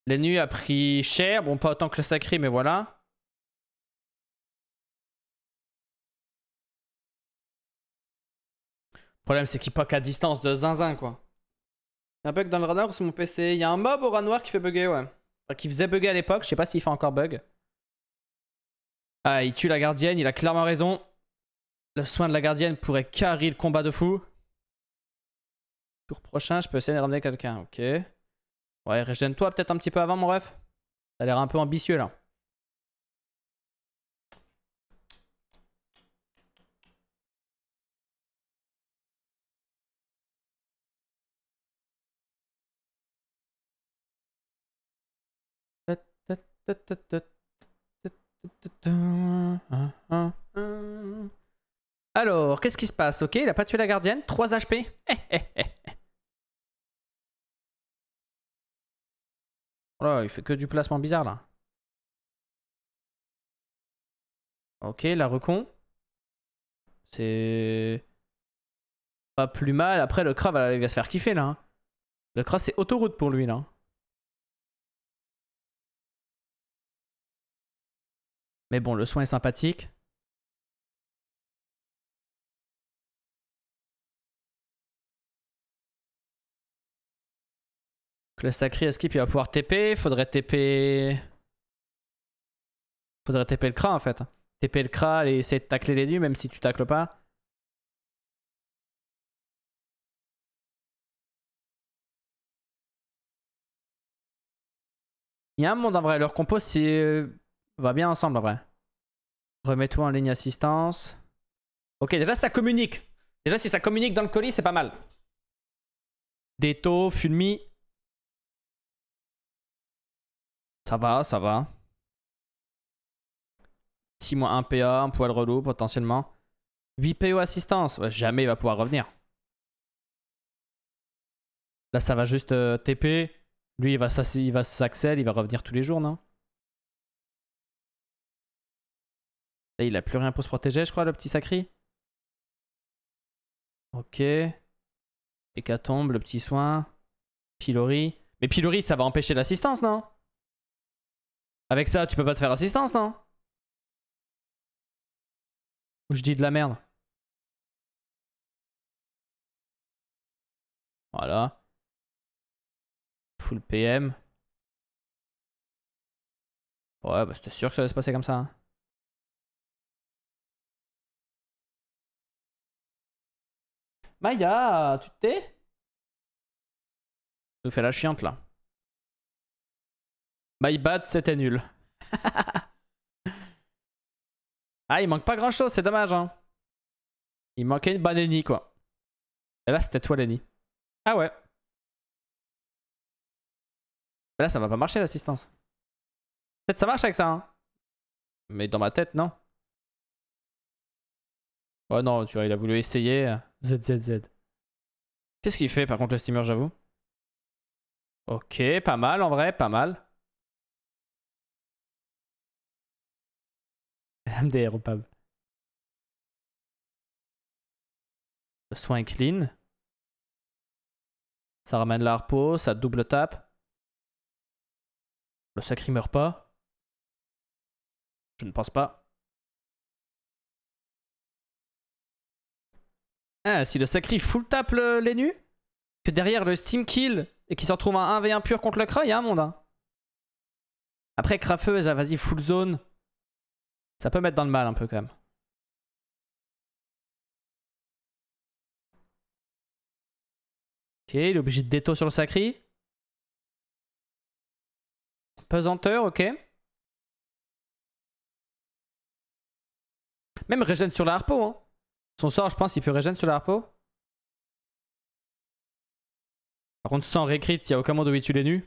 nuits a pris cher. Bon, pas autant que le sacré, mais voilà. problème, c'est qu'il poke à distance de zinzin, quoi. Il y a un bug dans le radar ou sur mon PC Il y a un mob au rat noir qui fait bugger, ouais. Enfin, qui faisait bugger à l'époque, je sais pas s'il fait encore bug. Ah, il tue la gardienne, il a clairement raison. Le soin de la gardienne pourrait carrer le combat de fou. Tour prochain, je peux essayer de ramener quelqu'un, ok. Ouais, régène-toi peut-être un petit peu avant, mon ref. a l'air un peu ambitieux, là. Alors, qu'est-ce qui se passe Ok, il a pas tué la gardienne. 3 HP. oh là, il fait que du placement bizarre là. Ok, la recon. C'est pas plus mal. Après, le crabe, va se faire kiffer là. Le crabe, c'est autoroute pour lui là. Mais bon, le soin est sympathique. Le sacré escape, il va pouvoir TP. Faudrait TP. Faudrait TP le crâne, en fait. TP le crâne et essayer de tacler les nues, même si tu tacles pas. Il y a un monde en vrai. Leur compo, c'est euh, va bien ensemble en vrai. Remets-toi en ligne assistance. Ok, déjà ça communique. Déjà si ça communique dans le colis, c'est pas mal. Déto, Fulmi. Ça va, ça va. 6 mois 1 PA, un poil relou potentiellement. 8 PO assistance. jamais il va pouvoir revenir. Là, ça va juste euh, TP. Lui, il va s'accélérer, il va revenir tous les jours, non il a plus rien pour se protéger, je crois, le petit Sacri. Ok. Hécatombe, le petit soin. Pilori. Mais Pilori, ça va empêcher l'assistance, non Avec ça, tu peux pas te faire assistance, non Ou je dis de la merde Voilà. Full PM. Ouais, bah c'était sûr que ça allait se passer comme ça. Hein. Maya, tu t'es Nous fais la chiante là. My bad, c'était nul. ah, il manque pas grand chose, c'est dommage. Hein. Il manquait une bonne quoi. Et là, c'était toi Lenny. Ah ouais. Mais là, ça va pas marcher l'assistance. Peut-être ça marche avec ça. Hein. Mais dans ma tête, non. Oh non, tu vois, il a voulu essayer. ZZZ. Qu'est-ce qu'il fait par contre le steamer, j'avoue Ok, pas mal en vrai, pas mal. MDR au Le soin clean. Ça ramène la repos, ça double tape. Le sacré meurt pas. Je ne pense pas. Ah, si le sacri full tape les nus, que derrière le steam kill et qu'il s'en trouve un 1v1 pur contre le Kra, il y a un monde. Hein. Après, Crafeuse, ah, vas-y, full zone. Ça peut mettre dans le mal un peu quand même. Ok, il est obligé de déto sur le sacri. Pesanteur, ok. Même régène sur la harpo, hein. Son sort, je pense, il peut régénérer sur la l'arpo. Par contre, sans récrit, il n'y a aucun mode où il tue les nus.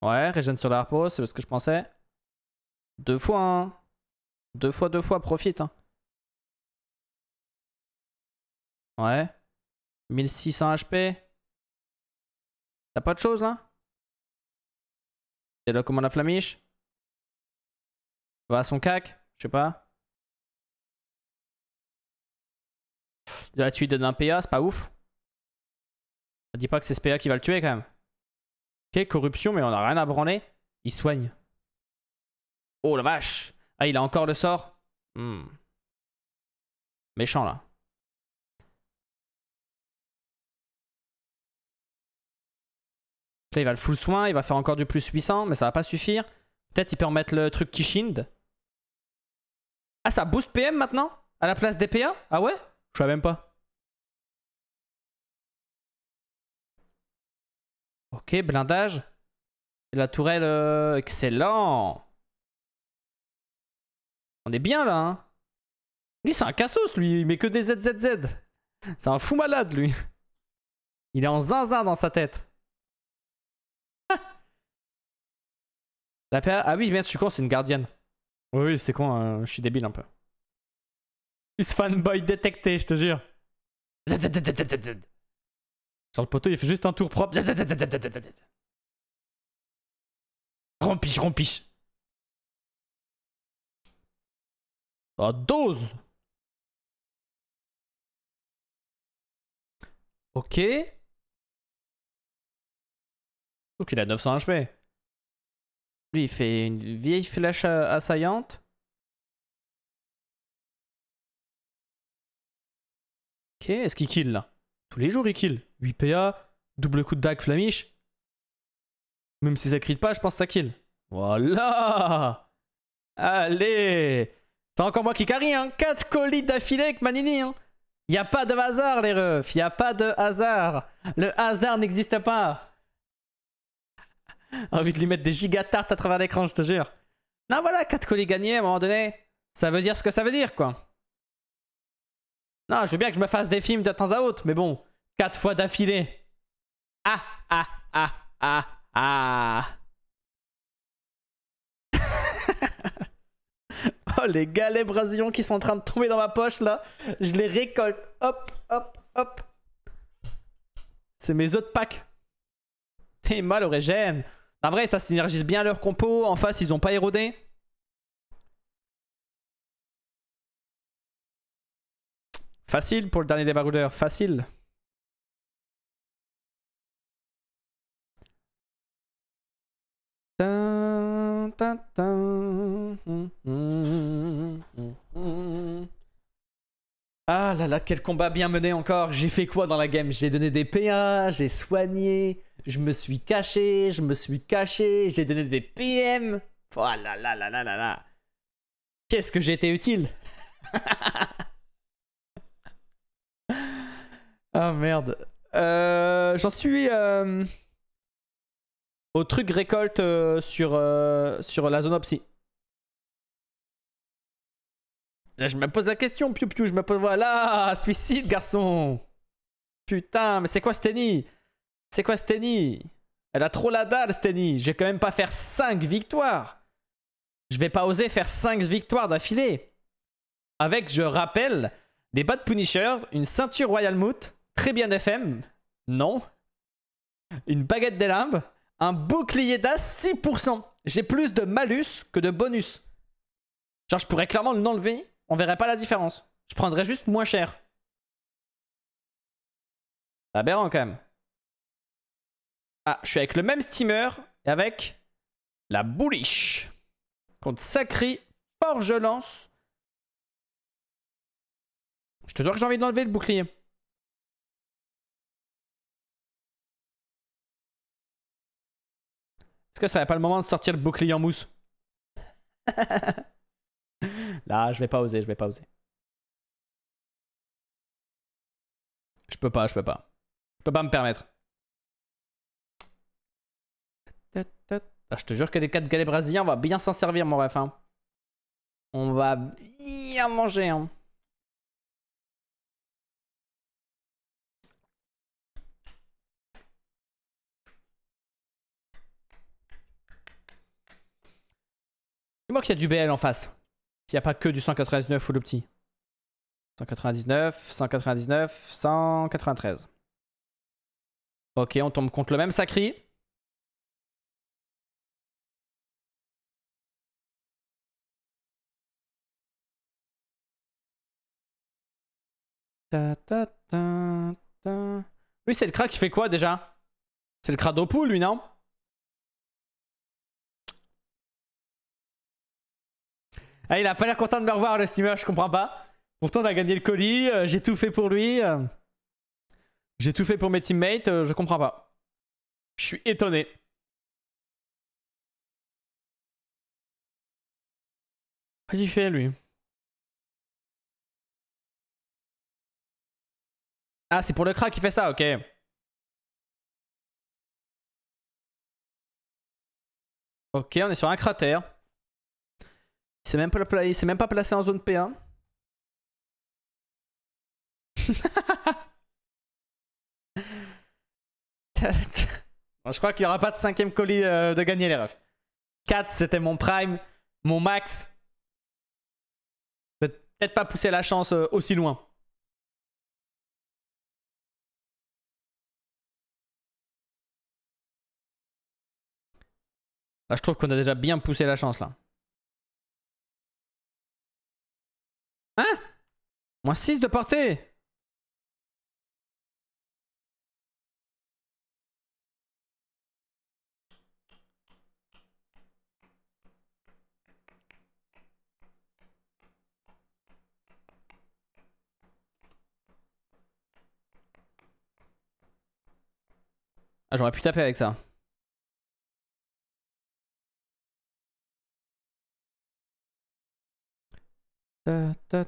Ouais, régène sur l'arpo, c'est ce que je pensais. Deux fois, hein. Deux fois, deux fois, profite. Hein. Ouais. 1600 HP. T'as pas de choses, là Et là, comment la flamiche à son cac, je sais pas. La tu de PA, c'est pas ouf. Dis pas que c'est ce PA qui va le tuer quand même. Ok, corruption, mais on a rien à branler. Il soigne. Oh la vache Ah, il a encore le sort hmm. Méchant là. Là, il va le full soin, il va faire encore du plus puissant mais ça va pas suffire. Peut-être il peut remettre le truc qui ah, ça boost PM maintenant À la place des PA Ah ouais Je savais même pas. Ok, blindage. la tourelle, euh, excellent. On est bien là, hein. Lui, c'est un cassos, lui. Il met que des ZZZ. C'est un fou malade, lui. Il est en zinzin dans sa tête. la PA... Ah oui, merde, je suis con, c'est une gardienne. Oui, oui, c'est con, hein, je suis débile un peu. Plus fanboy détecté, je te jure. Sur le poteau, il fait juste un tour propre. Rompiche, rompiche. À 12 Ok. Donc il a 900 HP. Lui, il fait une vieille flèche euh, assaillante. Ok, est-ce qu'il kill là Tous les jours il kill. 8 PA, double coup de dague flamiche. Même si ça crie pas, je pense que ça kill. Voilà Allez T'as encore moi qui carie, hein 4 colis d'affilée avec Manini, hein y a pas de hasard les refs, y a pas de hasard. Le hasard n'existe pas. Envie de lui mettre des gigatartes à travers l'écran, je te jure. Non, voilà, 4 colis gagnés à un moment donné. Ça veut dire ce que ça veut dire, quoi. Non, je veux bien que je me fasse des films de temps à autre, mais bon, 4 fois d'affilée. Ah, ah, ah, ah, ah. oh, les galets brasillons qui sont en train de tomber dans ma poche, là. Je les récolte. Hop, hop, hop. C'est mes autres packs. T'es mal, origène. En ah, vrai, ça synergise bien leur compo. En face, ils n'ont pas érodé. Facile pour le dernier débaroudeur, facile. Ah là là, quel combat bien mené encore. J'ai fait quoi dans la game J'ai donné des PA, j'ai soigné. Je me suis caché, je me suis caché, j'ai donné des PM. Oh là là là là là là. Qu'est-ce que j'ai été utile Ah merde. Euh, j'en suis euh, au truc récolte euh, sur, sur la zonopsie. Là, je me pose la question, piou piou, je me pose. Voilà, suicide, garçon Putain, mais c'est quoi ce c'est quoi Steny Elle a trop la dalle, Steny. Je vais quand même pas faire 5 victoires. Je vais pas oser faire 5 victoires d'affilée. Avec, je rappelle, des bas de Punisher, une ceinture Royal Moot, très bien FM, non. Une baguette des limbes, un bouclier d'as 6%. J'ai plus de malus que de bonus. Genre, je pourrais clairement l'enlever, on verrait pas la différence. Je prendrais juste moins cher. Aberrant quand même. Ah, je suis avec le même steamer et avec la bullish. Contre Sacri, je Lance. Je te jure que j'ai envie d'enlever le bouclier. Est-ce que ça serait pas le moment de sortir le bouclier en mousse Là, je vais pas oser, je vais pas oser. Je peux pas, je peux pas. Je peux pas me permettre. Ah, je te jure que les 4 galets brésiliens, on va bien s'en servir, mon ref. Hein. On va bien manger. Hein. Dis-moi qu'il y a du BL en face. Il n'y a pas que du 199 ou le petit. 199, 199, 193. Ok, on tombe contre le même sacré. lui, c'est le crack qui fait quoi déjà C'est le d'opu lui, non Ah, il a pas l'air content de me revoir, le steamer, je comprends pas. Pourtant, on a gagné le colis, euh, j'ai tout fait pour lui. Euh. j'ai tout fait pour mes teammates, euh, je comprends pas. Je suis étonné. Qu'est-ce qu'il fait, lui Ah, c'est pour le crack qui fait ça, ok. Ok, on est sur un cratère. Il s'est même, pas, même pas placé en zone P1. je crois qu'il n'y aura pas de cinquième colis euh, de gagner les refs. 4, c'était mon prime, mon max. Peut-être pas pousser la chance euh, aussi loin. Bah, je trouve qu'on a déjà bien poussé la chance, là. Hein Moins 6 de portée ah, j'aurais pu taper avec ça. je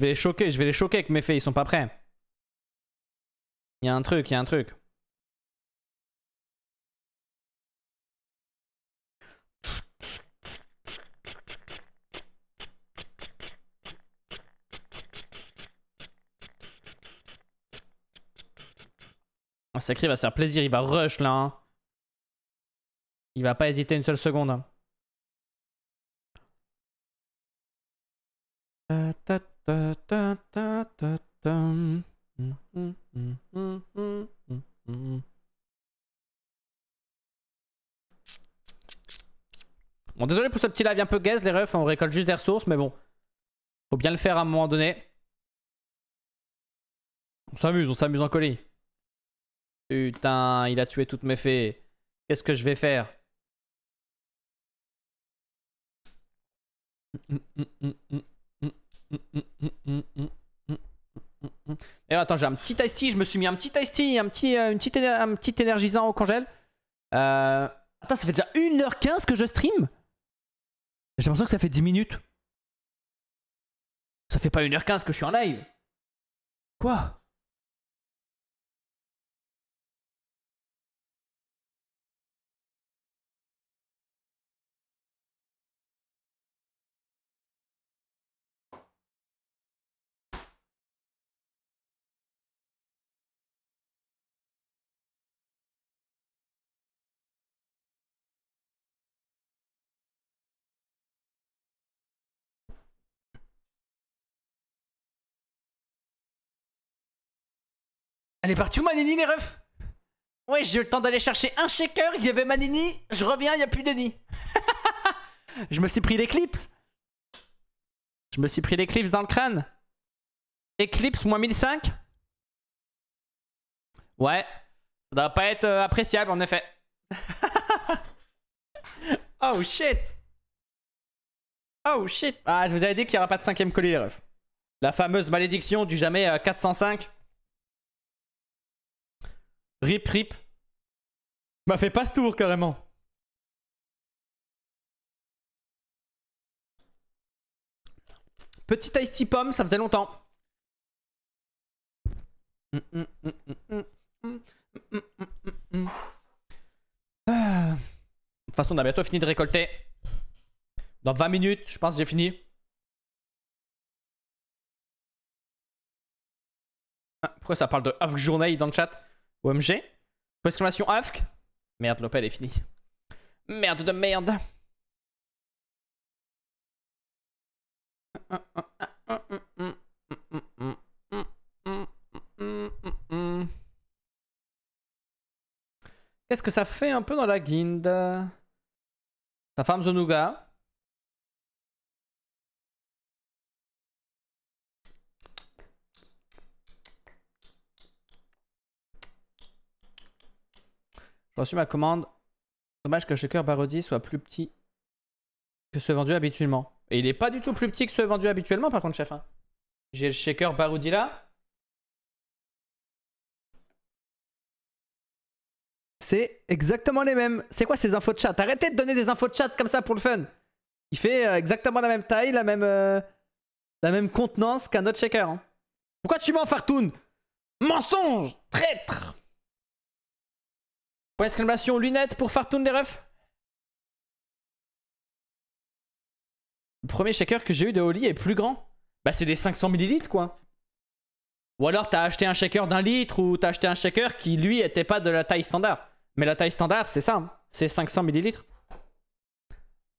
vais les choquer, je vais les choquer avec mes faits, ils sont pas prêts. Il y a un truc, il y a un truc. Ah, Sacré va se faire plaisir, il va rush là. Hein. Il va pas hésiter une seule seconde. Hein. bon, désolé pour ce petit live un peu gaze, les refs. On récolte juste des ressources, mais bon. Faut bien le faire à un moment donné. On s'amuse, on s'amuse en colis. Putain, il a tué toutes mes fées. Qu'est-ce que je vais faire et eh, attends, j'ai un petit Tasty Je me suis mis un petit Tasty un petit, euh, un petit énergisant au congèle. Euh... Attends, ça fait déjà 1h15 que je stream J'ai l'impression que ça fait 10 minutes. Ça fait pas 1h15 que je suis en live. Quoi Elle est partout Manini les refs Ouais j'ai eu le temps d'aller chercher un shaker, il y avait Manini, je reviens, il n'y a plus de Denis. je me suis pris l'éclipse. Je me suis pris l'éclipse dans le crâne. Eclipse moins 1005 Ouais, ça doit pas être euh, appréciable en effet. oh shit Oh shit Ah je vous avais dit qu'il n'y aura pas de cinquième colis les refs. La fameuse malédiction du jamais 405 euh, Rip rip. Bah fait pas ce tour carrément. Petit ice pomme, ça faisait longtemps. De toute façon, on a bientôt fini de récolter. Dans 20 minutes, je pense j'ai fini. Ah, pourquoi ça parle de off journée dans le chat OMG. AFK. Merde, l'opel est fini. Merde de merde. Qu'est-ce que ça fait un peu dans la guinde Ça farm Zonuga. J'ai reçu ma commande. Dommage que le shaker Baroudi soit plus petit que ce vendu habituellement. Et il est pas du tout plus petit que ce vendu habituellement par contre chef. Hein. J'ai le shaker Baroudi là. C'est exactement les mêmes. C'est quoi ces infos de chat Arrêtez de donner des infos de chat comme ça pour le fun. Il fait euh, exactement la même taille, la même, euh, la même contenance qu'un autre shaker. Hein. Pourquoi tu mens, Fartoun Mensonge Traître Point d'exclamation, lunettes pour faire les refs. Le premier shaker que j'ai eu de Holly est plus grand. Bah c'est des 500 ml quoi. Ou alors t'as acheté un shaker d'un litre ou t'as acheté un shaker qui lui était pas de la taille standard. Mais la taille standard c'est ça, hein. c'est 500 ml.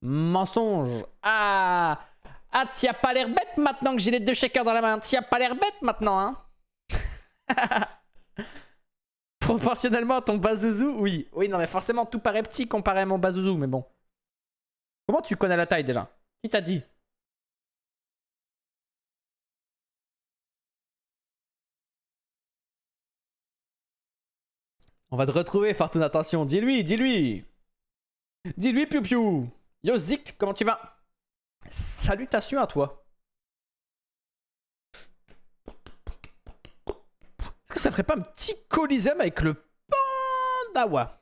Mensonge. Ah Ah t'y as pas l'air bête maintenant que j'ai les deux shakers dans la main. T'y as pas l'air bête maintenant hein Proportionnellement à ton bazouzou, oui. Oui, non, mais forcément, tout paraît petit comparé à mon bazouzou, mais bon. Comment tu connais la taille déjà Qui t'a dit On va te retrouver, ton attention. Dis-lui, dis-lui. Dis-lui, Piu Piu. Yo, Zik, comment tu vas Salutations à toi. ça ferait pas un petit colisum avec le Pandawa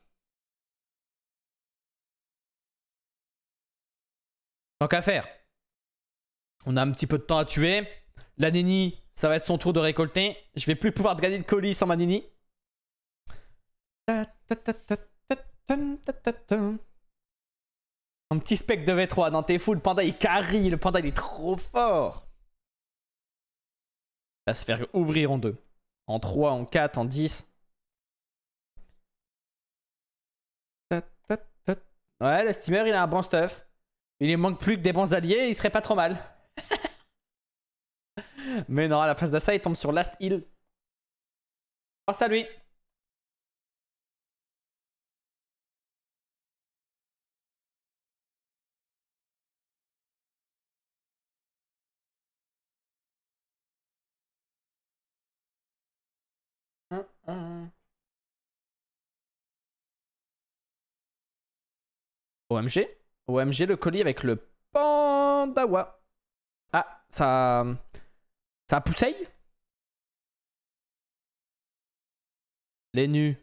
Tant qu'à faire. On a un petit peu de temps à tuer. La Nini, ça va être son tour de récolter. Je vais plus pouvoir gagner de colis sans ma Nini. Un petit spec de V3. Dans t'es fou, le panda il carry. Le panda il est trop fort. se faire ouvrir en deux en 3, en 4, en 10. Ouais, le steamer, il a un bon stuff. Il ne manque plus que des bons alliés, il serait pas trop mal. Mais non, à la place d'Assa, il tombe sur Last Hill. Grâce à lui. OMG. OMG, le colis avec le pandawa. Ah, ça. Ça pousseille Les nus,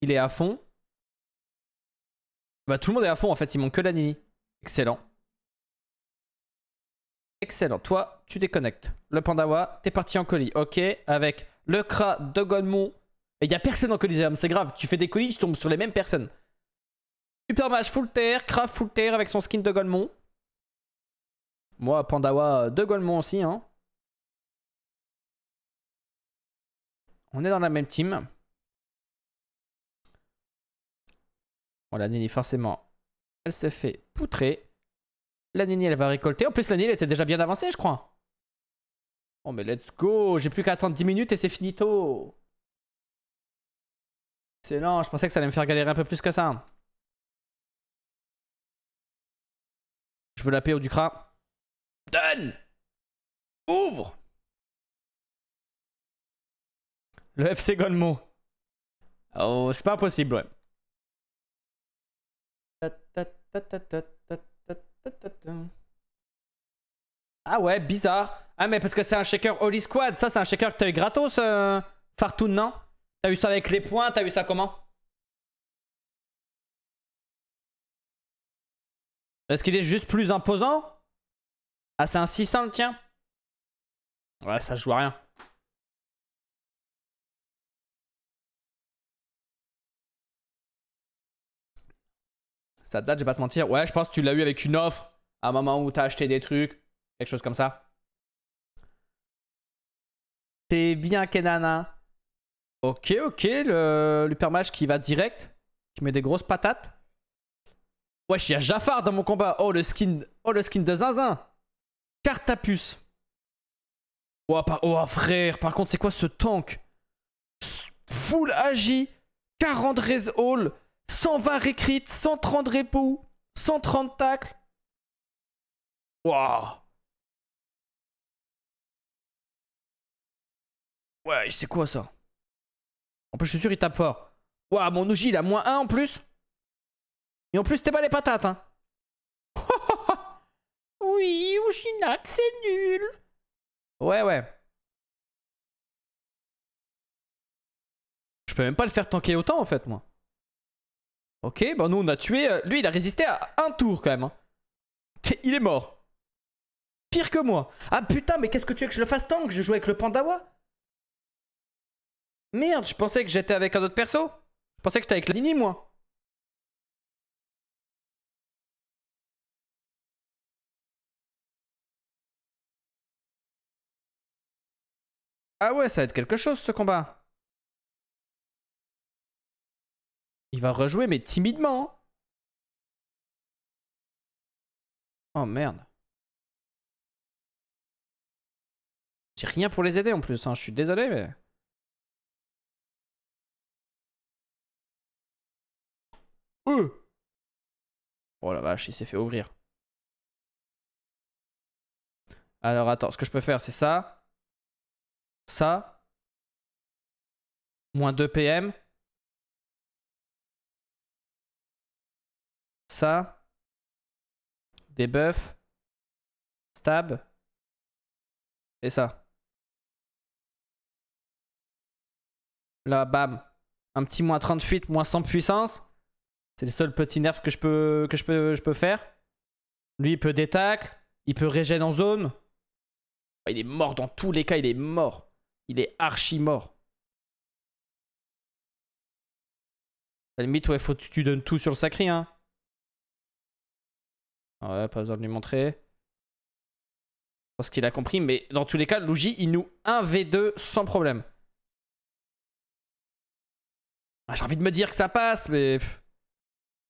il est à fond. Bah, tout le monde est à fond en fait, il manque que la Nini. Excellent. Excellent. Toi, tu déconnectes. Le Pandawa, t'es parti en colis. Ok, avec le Kra de Goldmont. Et il n'y a personne en colis, c'est grave. Tu fais des colis, tu tombes sur les mêmes personnes. Super match full terre, Craft full terre avec son skin de Golemon. Moi, Pandawa euh, de Golemon aussi. Hein. On est dans la même team. Bon, la Nini, forcément, elle se fait poutrer. La Nini, elle va récolter. En plus, la Nini, elle était déjà bien avancée, je crois. Bon, oh, mais let's go. J'ai plus qu'à attendre 10 minutes et c'est finito. C'est lent. Je pensais que ça allait me faire galérer un peu plus que ça. Je veux la paix ou du crâne. Donne Ouvre Le FC Golmo. Oh, c'est pas possible, ouais. Ah ouais, bizarre. Ah mais parce que c'est un shaker Holy Squad. Ça, c'est un shaker que t'as eu gratos, euh, Fartoon, non T'as eu ça avec les points, t'as eu ça comment Est-ce qu'il est juste plus imposant Ah, c'est un 600 le tien Ouais, ça joue à rien. Ça date, je vais pas te mentir. Ouais, je pense que tu l'as eu avec une offre à un moment où t'as acheté des trucs, quelque chose comme ça. T'es bien, Kenana. Ok, ok, le, qui va direct, qui met des grosses patates. Wesh, il y a Jafar dans mon combat. Oh, le skin, oh, le skin de zinzin. Cartapus. Oh, oh, frère, par contre, c'est quoi ce tank Full agi, 40 raise all, 120 récrites, 130 repos, 130 tacles. Waouh Ouais, c'est quoi ça En plus, je suis sûr, il tape fort. Waouh, mon Oji il a moins 1 en plus et en plus, t'es pas les patates, hein. oui, Ushinak, c'est nul. Ouais, ouais. Je peux même pas le faire tanker autant, en fait, moi. Ok, bah nous, on a tué... Euh, lui, il a résisté à un tour, quand même. Hein. Il est mort. Pire que moi. Ah putain, mais qu'est-ce que tu veux que je le fasse tank Je joue avec le pandawa Merde, je pensais que j'étais avec un autre perso. Je pensais que j'étais avec la Nini, moi. Ah ouais, ça va être quelque chose ce combat. Il va rejouer, mais timidement. Oh merde. J'ai rien pour les aider en plus, hein. je suis désolé, mais. Euh oh la vache, il s'est fait ouvrir. Alors attends, ce que je peux faire, c'est ça ça, moins 2 PM, ça, Débuff. stab, et ça. Là, bam, un petit moins 38, moins 100 puissance. C'est le seul petit nerf que je peux, que je peux, je peux faire. Lui, il peut détacle, il peut régène en zone. Il est mort dans tous les cas, il est mort. Il est archi mort. À limite, ouais, faut que tu donnes tout sur le sacré, hein. Ouais, pas besoin de lui montrer. Je pense qu'il a compris, mais dans tous les cas, Luigi, il nous 1v2 sans problème. Ah, j'ai envie de me dire que ça passe, mais...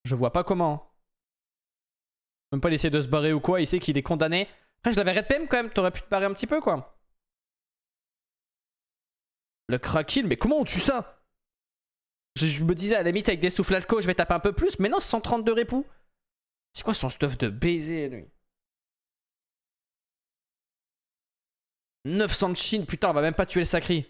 Je vois pas comment. Même pas l'essayer de se barrer ou quoi, il sait qu'il est condamné. Après, je l'avais red quand même, t'aurais pu te barrer un petit peu, quoi. Le kill mais comment on tue ça je, me disais à la limite avec des souffles alco, je vais taper un peu plus, mais non, 132 répoux. C'est quoi son stuff de baiser, lui 900 de Chine, putain, on va même pas tuer le sacré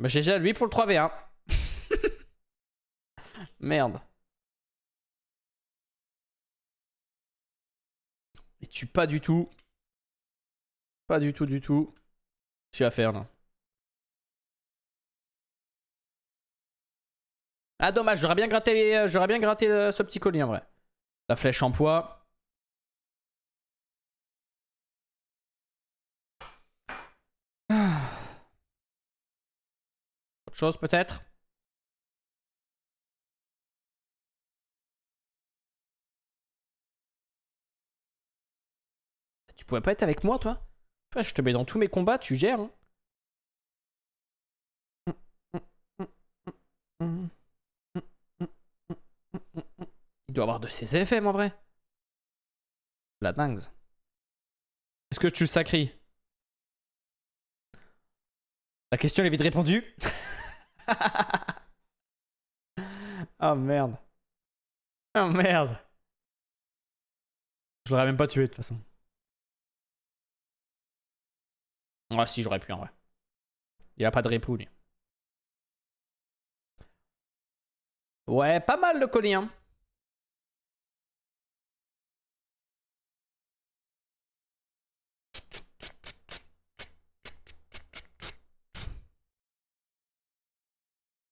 Bah j'ai déjà lui pour le 3v1. Merde. tu pas du tout. Pas du tout, du tout. Qu'est-ce faire là Ah dommage, j'aurais bien gratté, euh, j'aurais bien gratté euh, ce petit collier en vrai. La flèche en poids. Autre chose peut-être Tu pouvais pas être avec moi, toi Je te mets dans tous mes combats, tu gères. Hein. il doit avoir de ses FM en vrai. La dingue. Est-ce que tu le sacries La question est vite répondue. oh merde. Oh merde. Je l'aurais même pas tué de toute façon. Ouais, si, j'aurais pu en vrai. Il a pas de répou lui. Ouais, pas mal le colis, Hein.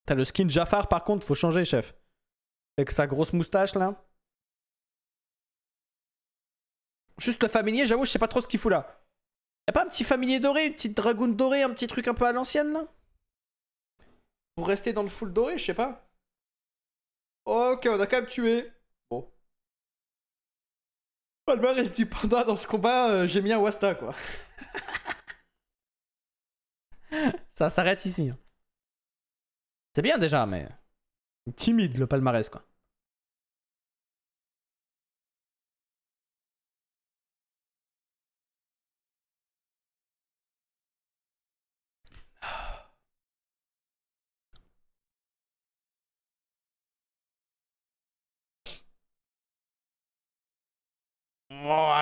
T'as le skin Jafar par contre, faut changer, chef. Avec sa grosse moustache là. Juste le familier, j'avoue, je sais pas trop ce qu'il fout là. Y'a pas un petit familier doré, une petite dragoune dorée, un petit truc un peu à l'ancienne là Pour rester dans le full doré, je sais pas. Ok, on a quand même tué. Palmarès du panda dans ce combat, euh, j'ai mis un wasta quoi. Ça s'arrête ici. Hein. C'est bien déjà, mais. Timide le palmarès quoi.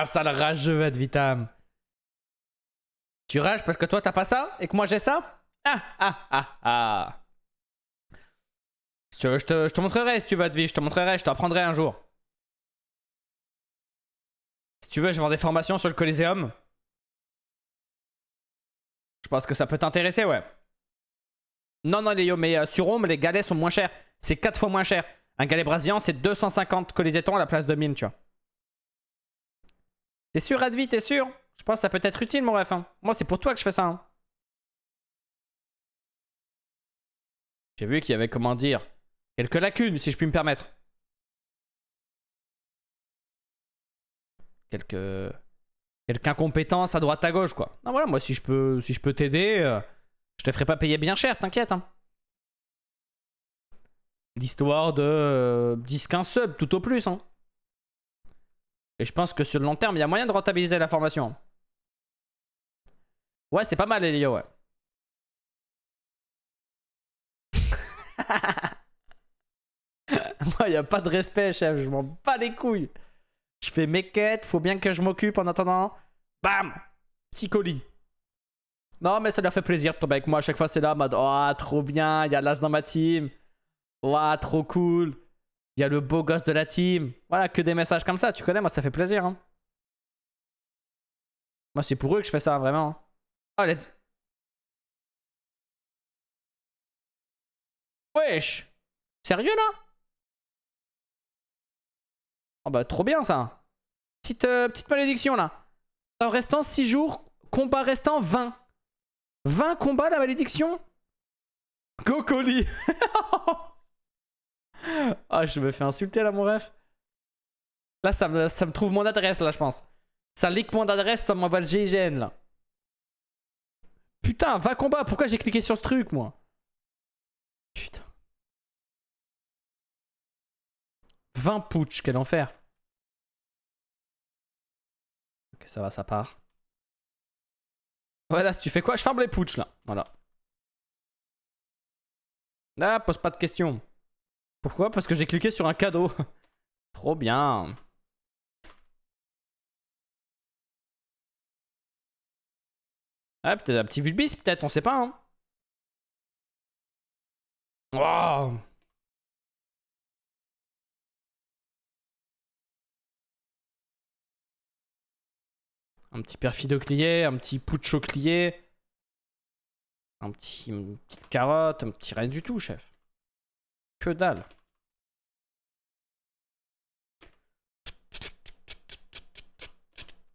rage sale rageux, ad vitam. Tu rages parce que toi t'as pas ça et que moi j'ai ça Ah, ah, ah, ah. je, te, montrerai si tu veux, vie, je te montrerai, je t'apprendrai un jour. Si tu veux, je vends des formations sur le Coliseum. Je pense que ça peut t'intéresser, ouais. Non, non, Léo, mais euh, sur Rome, les galets sont moins chers. C'est 4 fois moins cher. Un galet brasien, c'est 250 colisétons à la place de 1000, tu vois. T'es sûr, Advi, t'es sûr Je pense que ça peut être utile, mon ref. Hein. Moi, c'est pour toi que je fais ça. Hein. J'ai vu qu'il y avait, comment dire, quelques lacunes, si je puis me permettre. Quelques... Quelques incompétences à droite à gauche, quoi. Non, voilà, moi, si je peux, si je peux t'aider, euh, je te ferai pas payer bien cher, t'inquiète. Hein. L'histoire de 10-15 euh, subs, tout au plus. Hein. Et je pense que sur le long terme, il y a moyen de rentabiliser la formation. Ouais, c'est pas mal, Elio, ouais. Moi, il a pas de respect, chef. Je m'en bats les couilles. Je fais mes quêtes, faut bien que je m'occupe en attendant. Bam Petit colis. Non, mais ça leur fait plaisir de tomber avec moi. À chaque fois, c'est là, mode, oh, trop bien, il y a l'as dans ma team. Oh, trop cool. Il y a le beau gosse de la team. Voilà, que des messages comme ça, tu connais, moi ça fait plaisir. Hein. Moi c'est pour eux que je fais ça, vraiment. Oh, let's... Wesh Sérieux là Oh bah trop bien ça Petite, euh, petite malédiction là. En restant 6 jours, combat restant 20. 20 combats la malédiction Cocoli Ah, je me fais insulter là, mon ref. Là, ça me, ça me trouve mon adresse, là, je pense. Ça leak mon adresse, ça m'envoie le GIGN, là. Putain, va combat, pourquoi j'ai cliqué sur ce truc, moi Putain. 20 putsch, quel enfer. Ok, ça va, ça part. Voilà, si tu fais quoi Je ferme les putsch, là. Voilà. Ah, pose pas de questions. Pourquoi Parce que j'ai cliqué sur un cadeau. Trop bien. Ah, peut-être un petit vulbis, peut-être, on sait pas. Hein. Un petit perfidoclier, un petit choclier. Un petit, une petite carotte, un petit rien du tout, chef. Que dalle.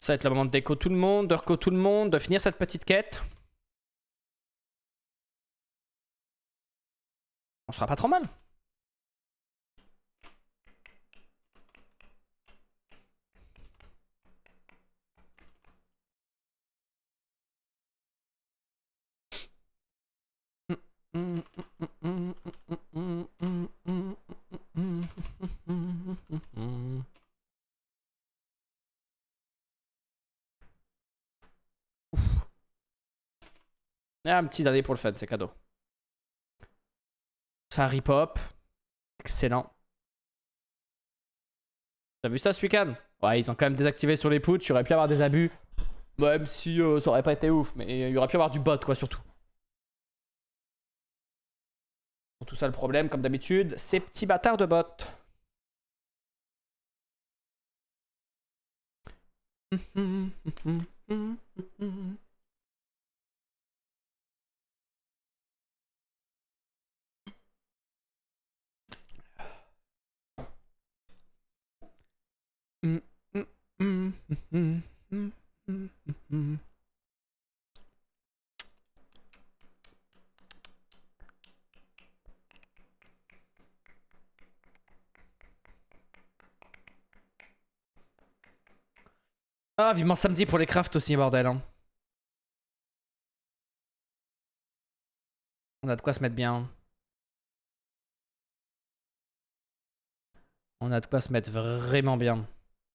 Ça va être le moment de déco tout le monde, de reco tout le monde, de finir cette petite quête. On sera pas trop mal. Hum, hum, hum. Ah, un petit dernier pour le fun, c'est cadeau. Ça rip-hop. Excellent. T'as vu ça ce week-end Ouais, ils ont quand même désactivé sur les poutres, J'aurais pu avoir des abus. Même si euh, ça aurait pas été ouf, mais il y aurait pu avoir du bot, quoi, surtout. Pour tout ça, le problème, comme d'habitude, ces petits bâtards de bot Ah, vivement samedi pour les crafts aussi, bordel. Hein. On a de quoi se mettre bien. On a de quoi se mettre vraiment bien.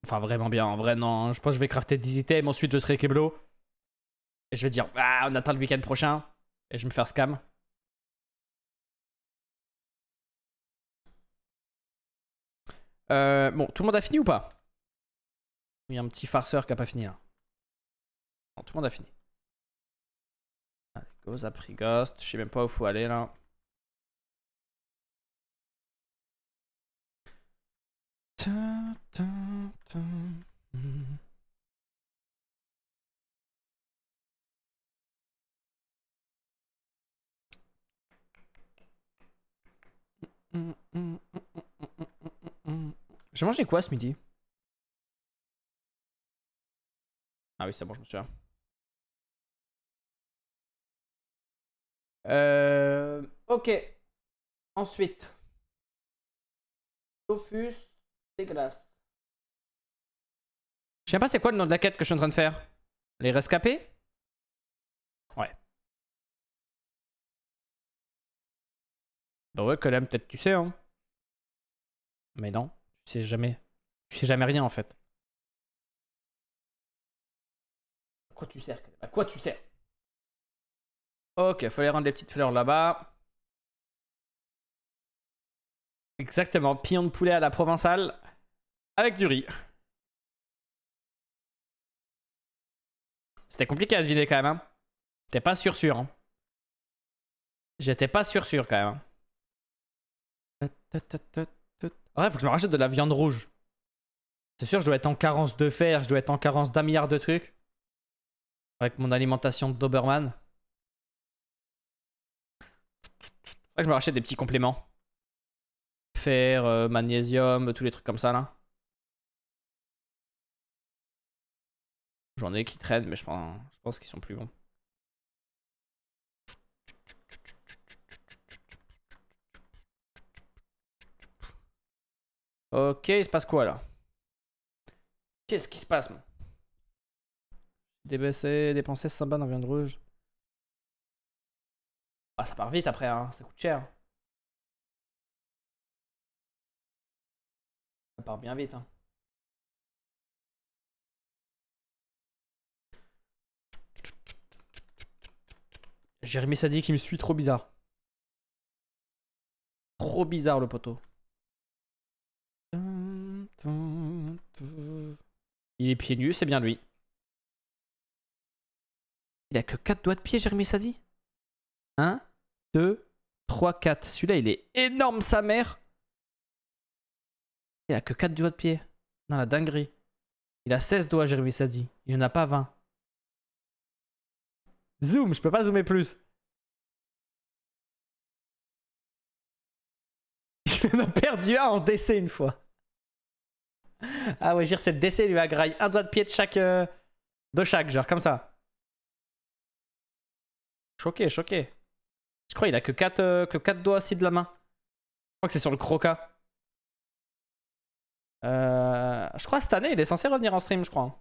Enfin, vraiment bien. En vrai, non. Hein. Je pense que je vais crafter 10 items. Ensuite, je serai Keblo. Et je vais dire, ah, on attend le week-end prochain. Et je vais me faire scam. Euh, bon, tout le monde a fini ou pas Il y a un petit farceur qui a pas fini là. Non, tout le monde a fini. Allez, go a pris Ghost. Je sais même pas où faut aller là. J'ai mangé quoi ce midi Ah oui, c'est bon, je me souviens. Euh, ok. Ensuite. Tofus Grâce. Je sais pas c'est quoi le nom de la quête que je suis en train de faire. Les rescapés Ouais. Bah ouais, quand même, peut-être tu sais, hein. Mais non, tu sais jamais. Tu sais jamais rien en fait. À quoi tu sers À quoi tu sers Ok, fallait rendre les petites fleurs là-bas. Exactement, pion de poulet à la provençale avec du riz. C'était compliqué à deviner quand même. Hein. T'es pas sûr sûr. Hein. J'étais pas sûr sûr quand même. Ouais, hein. faut que je me rachète de la viande rouge. C'est sûr, je dois être en carence de fer, je dois être en carence d'un milliard de trucs. Avec mon alimentation de Doberman. Faut que je me rachète des petits compléments. Fer, euh, magnésium, tous les trucs comme ça là. J'en ai qui traînent, mais je pense, je pense qu'ils sont plus bons. Ok, il se passe quoi là Qu'est-ce qui se passe moi Débaisser, dépenser 5 balles en viande rouge. Ah, ça part vite après, hein. ça coûte cher. Ça part bien vite. Hein. Jérémy Sadi qui me suit, trop bizarre. Trop bizarre le poteau. Il est pieds nus, c'est bien lui. Il a que 4 doigts de pied, Jérémy Sadi 1, 2, 3, 4. Celui-là, il est énorme, sa mère Il a que 4 doigts de pied. Non, la dinguerie. Il a 16 doigts, Jérémy Sadi. Il n'en a pas 20. Zoom, je peux pas zoomer plus. Il en a perdu un en décès une fois. Ah ouais, dire c'est le décès, lui, a graille. Un doigt de pied de chaque. Euh, de chaque, genre, comme ça. Choqué, choqué. Je crois qu'il a que 4, euh, que doigts aussi de la main. Je crois que c'est sur le croca. Euh, je crois cette année, il est censé revenir en stream, je crois. Hein.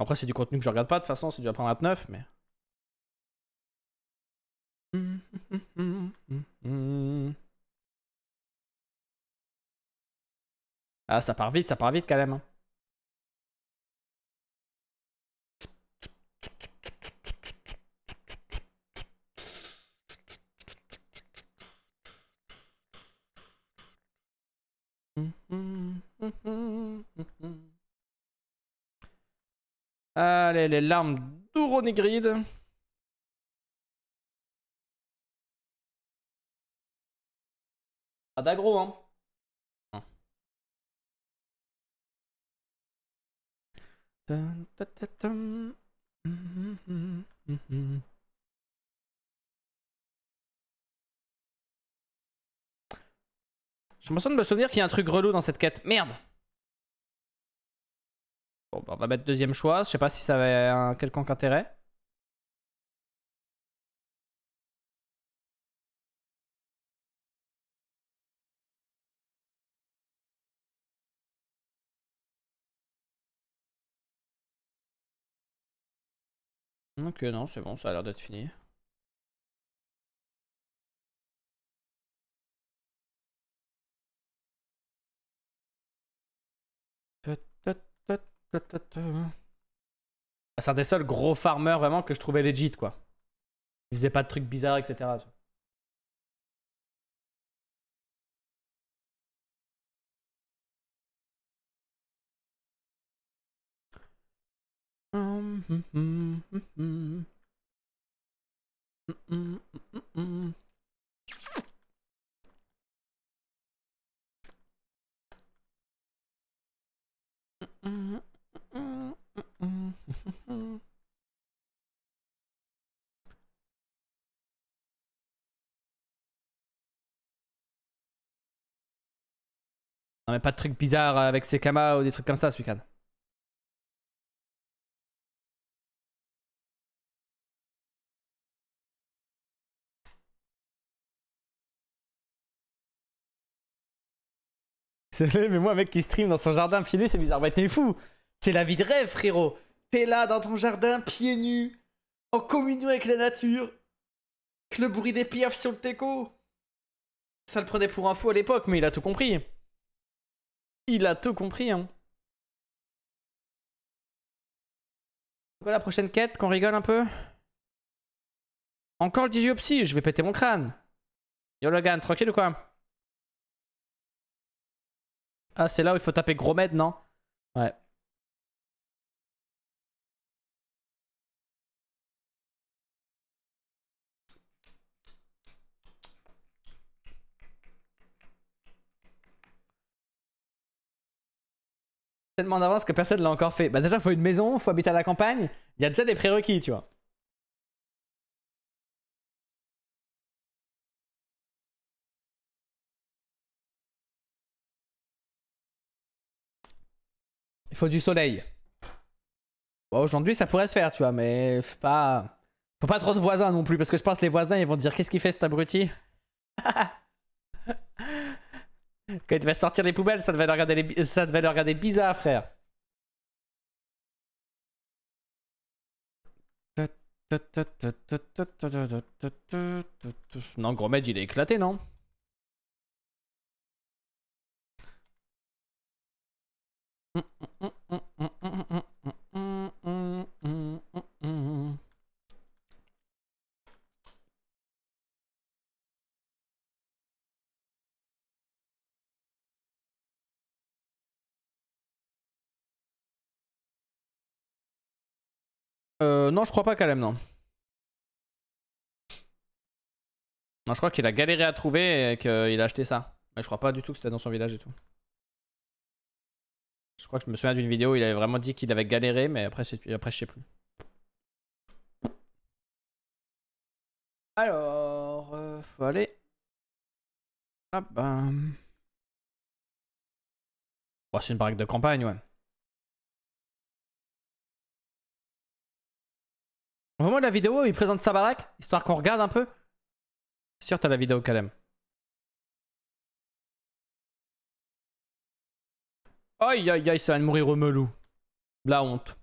Après, c'est du contenu que je regarde pas, de toute façon, c'est du apprendre 29, mais. Ah, ça part vite, ça part vite quand même. Hein. Allez, les larmes d'Uronigrid. Pas ah, d'agro, hein. J'ai l'impression de me souvenir qu'il y a un truc relou dans cette quête. Merde Bon, bah on va mettre deuxième choix. Je sais pas si ça avait un quelconque intérêt. Ok, non, c'est bon, ça a l'air d'être fini. C'est un des seuls gros farmers vraiment que je trouvais legit, quoi. Il faisait pas de trucs bizarres, etc. Non mais pas de trucs bizarres avec ses kamas ou des trucs comme ça ce week-end. mais moi, un mec qui stream dans son jardin filé c'est bizarre. Bah, t'es fou! C'est la vie de rêve, frérot! T'es là dans ton jardin, pieds nus, en communion avec la nature, que le bruit des piafs sur le teco. Ça le prenait pour un fou à l'époque, mais il a tout compris. Il a tout compris, hein. la prochaine quête Qu'on rigole un peu Encore le digiopsie, je vais péter mon crâne. Yo Logan, tranquille ou quoi Ah, c'est là où il faut taper gros med, non Ouais. tellement d'avance que personne l'a encore fait. Bah déjà, faut une maison, faut habiter à la campagne. Il y a déjà des prérequis, tu vois. Il faut du soleil. Bon, bah, aujourd'hui, ça pourrait se faire, tu vois, mais pas... Faut pas trop de voisins non plus, parce que je pense que les voisins, ils vont dire « Qu'est-ce qu'il fait cet abruti ?» Quand il devait sortir les poubelles, ça devait le regarder, bizarre, frère. Non, Mage il est éclaté, non Non, je crois pas Kalem, non. Non, je crois qu'il a galéré à trouver et qu'il a acheté ça. Mais je crois pas du tout que c'était dans son village et tout. Je crois que je me souviens d'une vidéo où il avait vraiment dit qu'il avait galéré, mais après, après je sais plus. Alors, euh, faut aller ah c'est une baraque de campagne, ouais. On vous la vidéo où il présente sa baraque, histoire qu'on regarde un peu. C'est sûr, t'as la vidéo Kalem. Aïe aïe aïe, ça va de mourir melou. La honte.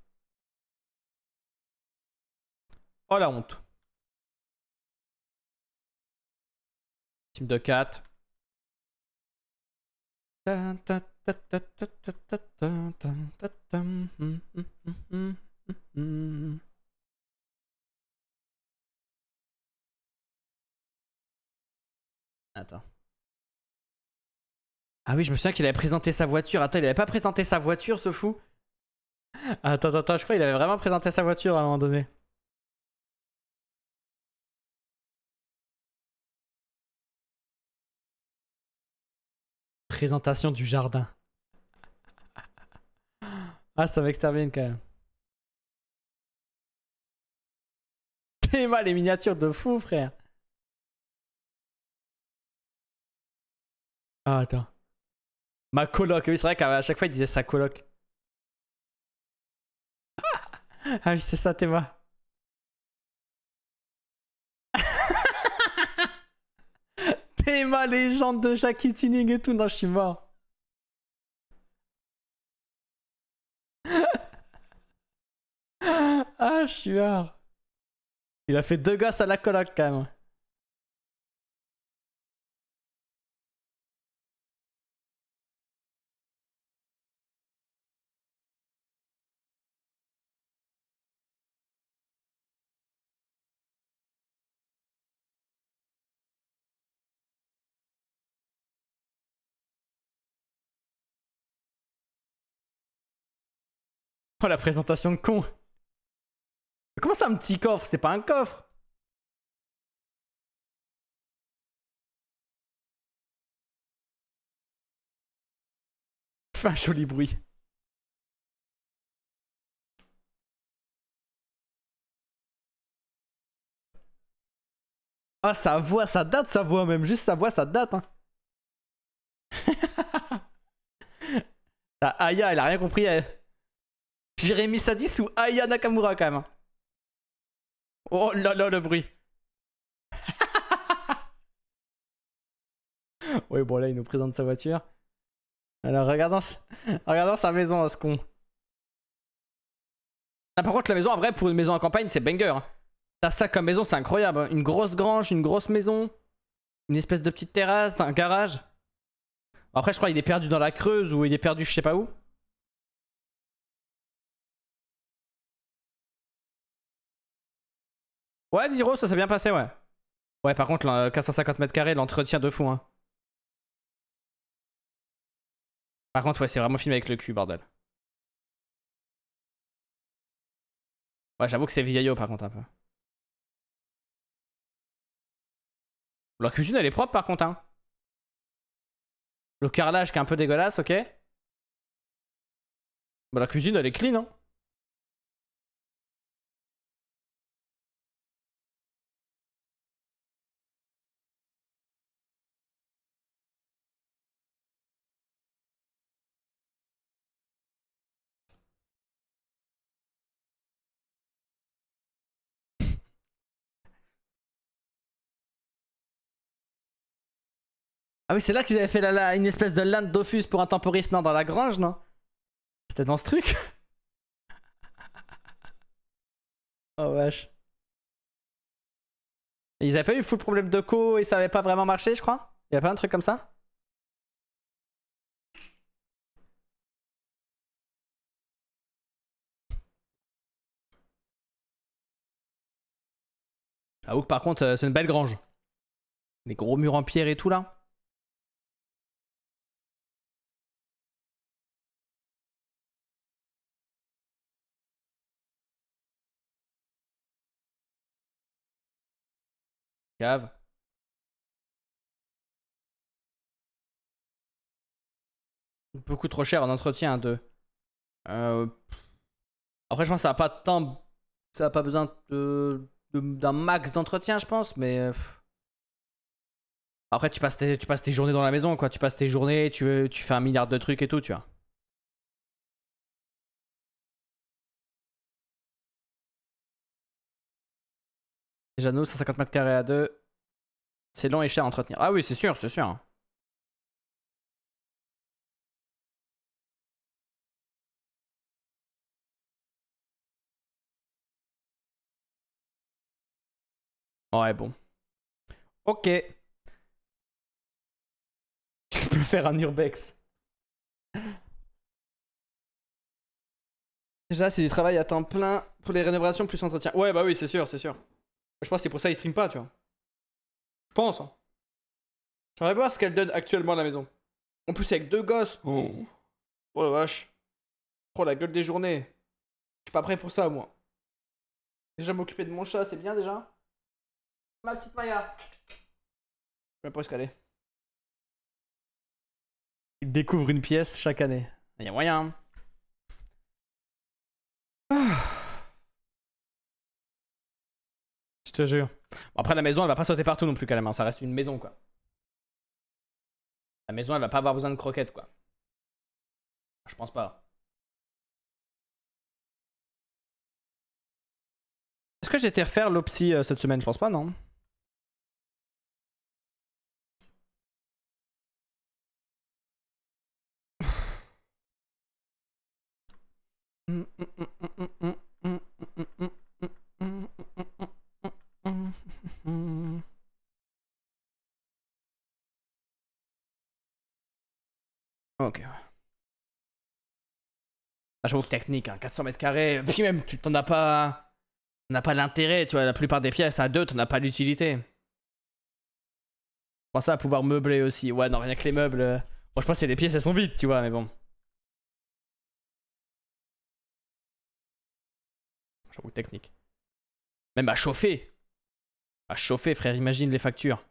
Oh la honte. Team de 4. Attends. Ah oui, je me souviens qu'il avait présenté sa voiture. Attends, il avait pas présenté sa voiture, ce fou Attends, attends, je crois qu'il avait vraiment présenté sa voiture à un moment donné. Présentation du jardin. Ah, ça m'extermine quand même. T'es mal les miniatures de fou, frère. Ah, attends. Ma coloc. Oui, c'est vrai qu'à chaque fois, il disait sa coloc. Ah, oui, c'est ça, Théma. Théma, légende de Jackie Tuning et tout. Non, je suis mort. ah, je suis mort. Il a fait deux gosses à la coloc, quand même. la présentation de con. comment ça, un petit coffre C'est pas un coffre. un joli bruit. Ah, sa voix, Sa date sa voix même, juste sa voix, sa date. Hein. Ah, elle a rien compris. Elle. Jérémy Sadis ou Aya Nakamura quand même. Oh là là le bruit. oui bon là il nous présente sa voiture. Alors regardons, regardons sa maison à ce con. Ah, par contre la maison en vrai pour une maison en campagne c'est banger. Hein. T'as ça comme maison c'est incroyable. Hein. Une grosse grange, une grosse maison, une espèce de petite terrasse, un garage. Après je crois qu'il est perdu dans la Creuse ou il est perdu je sais pas où. Ouais, Zero, ça s'est bien passé, ouais. Ouais, par contre, 450 mètres carrés, l'entretien de fou, hein. Par contre, ouais, c'est vraiment filmé avec le cul, bordel. Ouais, j'avoue que c'est vieillot, par contre, un peu. La cuisine, elle est propre, par contre, hein. Le carrelage qui est un peu dégueulasse, ok. Bah, la cuisine, elle est clean, hein. Ah c'est là qu'ils avaient fait la, une espèce de lande Dofus pour un temporiste, non, dans la grange, non C'était dans ce truc Oh wesh. ils avaient pas eu full problème de co et ça avait pas vraiment marché, je crois Il y a pas un truc comme ça Ah que par contre, euh, c'est une belle grange. Des gros murs en pierre et tout là. cave beaucoup trop cher en entretien hein, de. Euh, après, je pense que ça n'a pas tant. Ça a pas besoin de... d'un max d'entretien, je pense, mais. Euh, après, tu passes, tes, tu passes tes journées dans la maison, quoi. Tu passes tes journées, tu, tu fais un milliard de trucs et tout, tu vois. nous, 150 mètres carrés à deux. C'est long et cher à entretenir. Ah oui, c'est sûr, c'est sûr. Ouais, bon. Ok. Je peux faire un urbex. Déjà, c'est du travail à temps plein pour les rénovations plus entretien. Ouais, bah oui, c'est sûr, c'est sûr. Je pense que c'est pour ça qu'ils stream pas, tu vois. Je pense. Hein. va voir ce qu'elle donne actuellement à la maison. En plus, avec deux gosses. Oh. oh, la vache. Oh la gueule des journées. Je suis pas prêt pour ça, moi. Déjà m'occuper de mon chat, c'est bien déjà. Ma petite Maya. Je vais pas qu'elle Il découvre une pièce chaque année. Il y a moyen. Ah. te jure. Bon, après, la maison, elle va pas sauter partout non plus, quand même. Ça reste une maison, quoi. La maison, elle va pas avoir besoin de croquettes, quoi. Ah, je pense pas. Est-ce que j'ai été refaire l'opsie euh, cette semaine Je pense pas, non. Mm, mm, mm. Ok, ouais. Un technique, 400 hein, mètres carrés. Puis même, tu t'en as pas. T'en pas l'intérêt, tu vois. La plupart des pièces à deux, t'en as pas l'utilité. Je pense à pouvoir meubler aussi. Ouais, non, rien que les meubles. Euh, je pense que les pièces, elles sont vides, tu vois, mais bon. Un technique. Même à chauffer. À chauffer, frère, imagine les factures.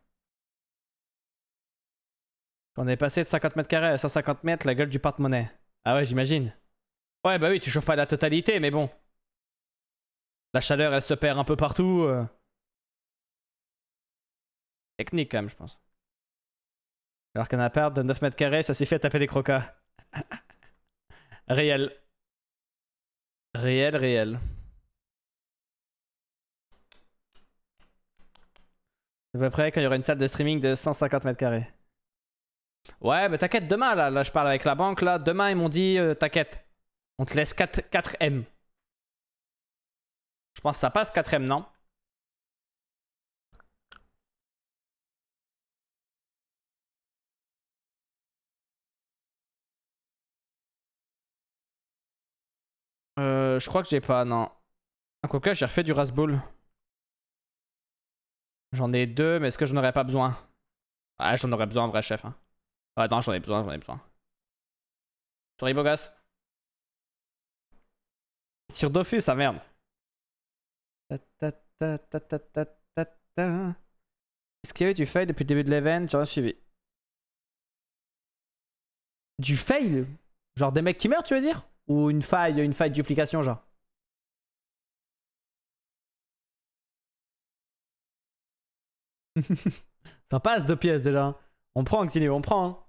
On est passé de 50 mètres carrés à 150 mètres, la gueule du porte-monnaie. Ah ouais, j'imagine. Ouais, bah oui, tu chauffes pas la totalité, mais bon. La chaleur, elle se perd un peu partout. Euh. Technique, quand même, je pense. Alors qu'un appart de 9 mètres carrés, ça suffit à taper des crocas. réel. Réel, réel. C'est à peu près quand il y aura une salle de streaming de 150 mètres carrés. Ouais, mais t'inquiète, demain, là, là, je parle avec la banque, là. Demain, ils m'ont dit, euh, t'inquiète, on te laisse 4, 4M. Je pense que ça passe 4M, non euh, je crois que j'ai pas, non. En tout cas, j'ai refait du Rasboul. J'en ai deux, mais est-ce que j'en aurais pas besoin Ah, j'en aurais besoin en vrai, chef. Hein. Attends, j'en ai besoin, j'en ai besoin. Sorry, beau gosse. Sur Dofus, ça ah, merde. Est-ce qu'il y avait du fail depuis le début de l'event J'ai rien suivi. Du fail Genre des mecs qui meurent, tu veux dire Ou une faille, une faille de duplication, genre Ça passe deux pièces déjà. On prend, on prend. Hein.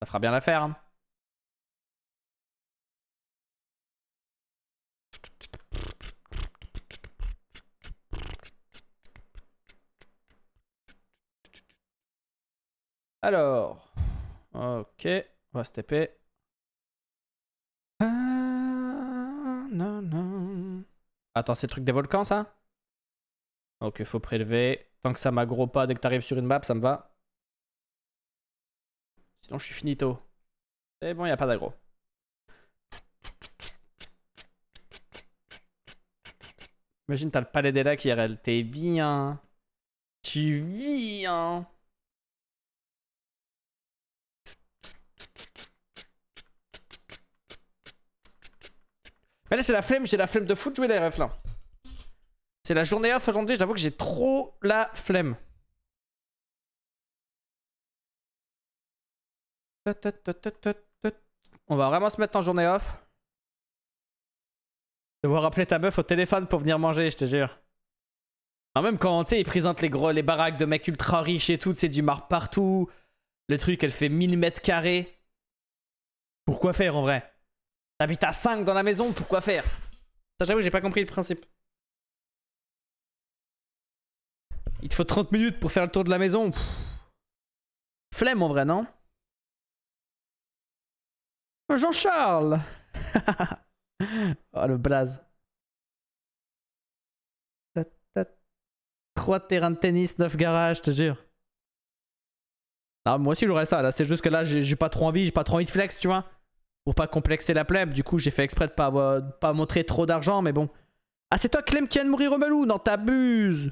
Ça fera bien l'affaire. Hein. Alors, ok, on va se ah, Attends, c'est le truc des volcans, ça Ok il faut prélever. Tant que ça m'aggro pas dès que t'arrives sur une map, ça me va. Non je suis finito. Et eh bon, il a pas d'agro. Imagine, t'as le palais des lacs réel T'es bien. Tu viens. Hein. Mais là, c'est la flemme. J'ai la flemme de foot jouer les refs là. C'est la journée off aujourd'hui. J'avoue que j'ai trop la flemme. On va vraiment se mettre en journée off. Devoir appeler ta meuf au téléphone pour venir manger, je te jure. Non, même quand, tu sais, ils présentent les, gros, les baraques de mecs ultra riches et tout, c'est du marbre partout. Le truc, elle fait 1000 mètres carrés. Pourquoi faire en vrai T'habites à 5 dans la maison, pourquoi faire Ça, j'avoue, j'ai pas compris le principe. Il te faut 30 minutes pour faire le tour de la maison. Flemme en vrai, non Oh, Jean-Charles Oh le blaze. Trois terrains de tennis, neuf garages, je te jure. Ah, moi aussi j'aurais ça, là c'est juste que là j'ai pas trop envie, j'ai pas trop envie de flex, tu vois. Pour pas complexer la plèbe, du coup j'ai fait exprès de pas, pas montrer trop d'argent, mais bon. Ah c'est toi Clem qui vient de mourir au melou Non t'abuses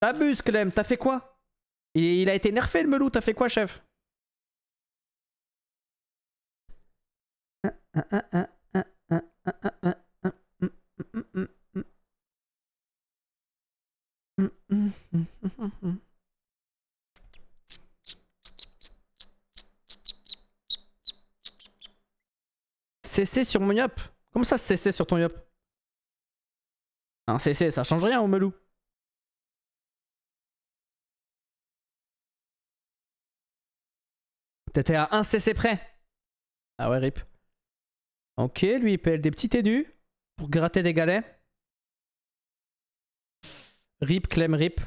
T'abuses Clem, t'as fait quoi il, il a été nerfé le melou, t'as fait quoi chef CC sur mon yop Comment ça CC sur ton yop Un CC, ça change rien au melou. T'étais à un CC près Ah ouais, rip. Ok, lui, il pèle des petits ténus pour gratter des galets. Rip, Clem, rip.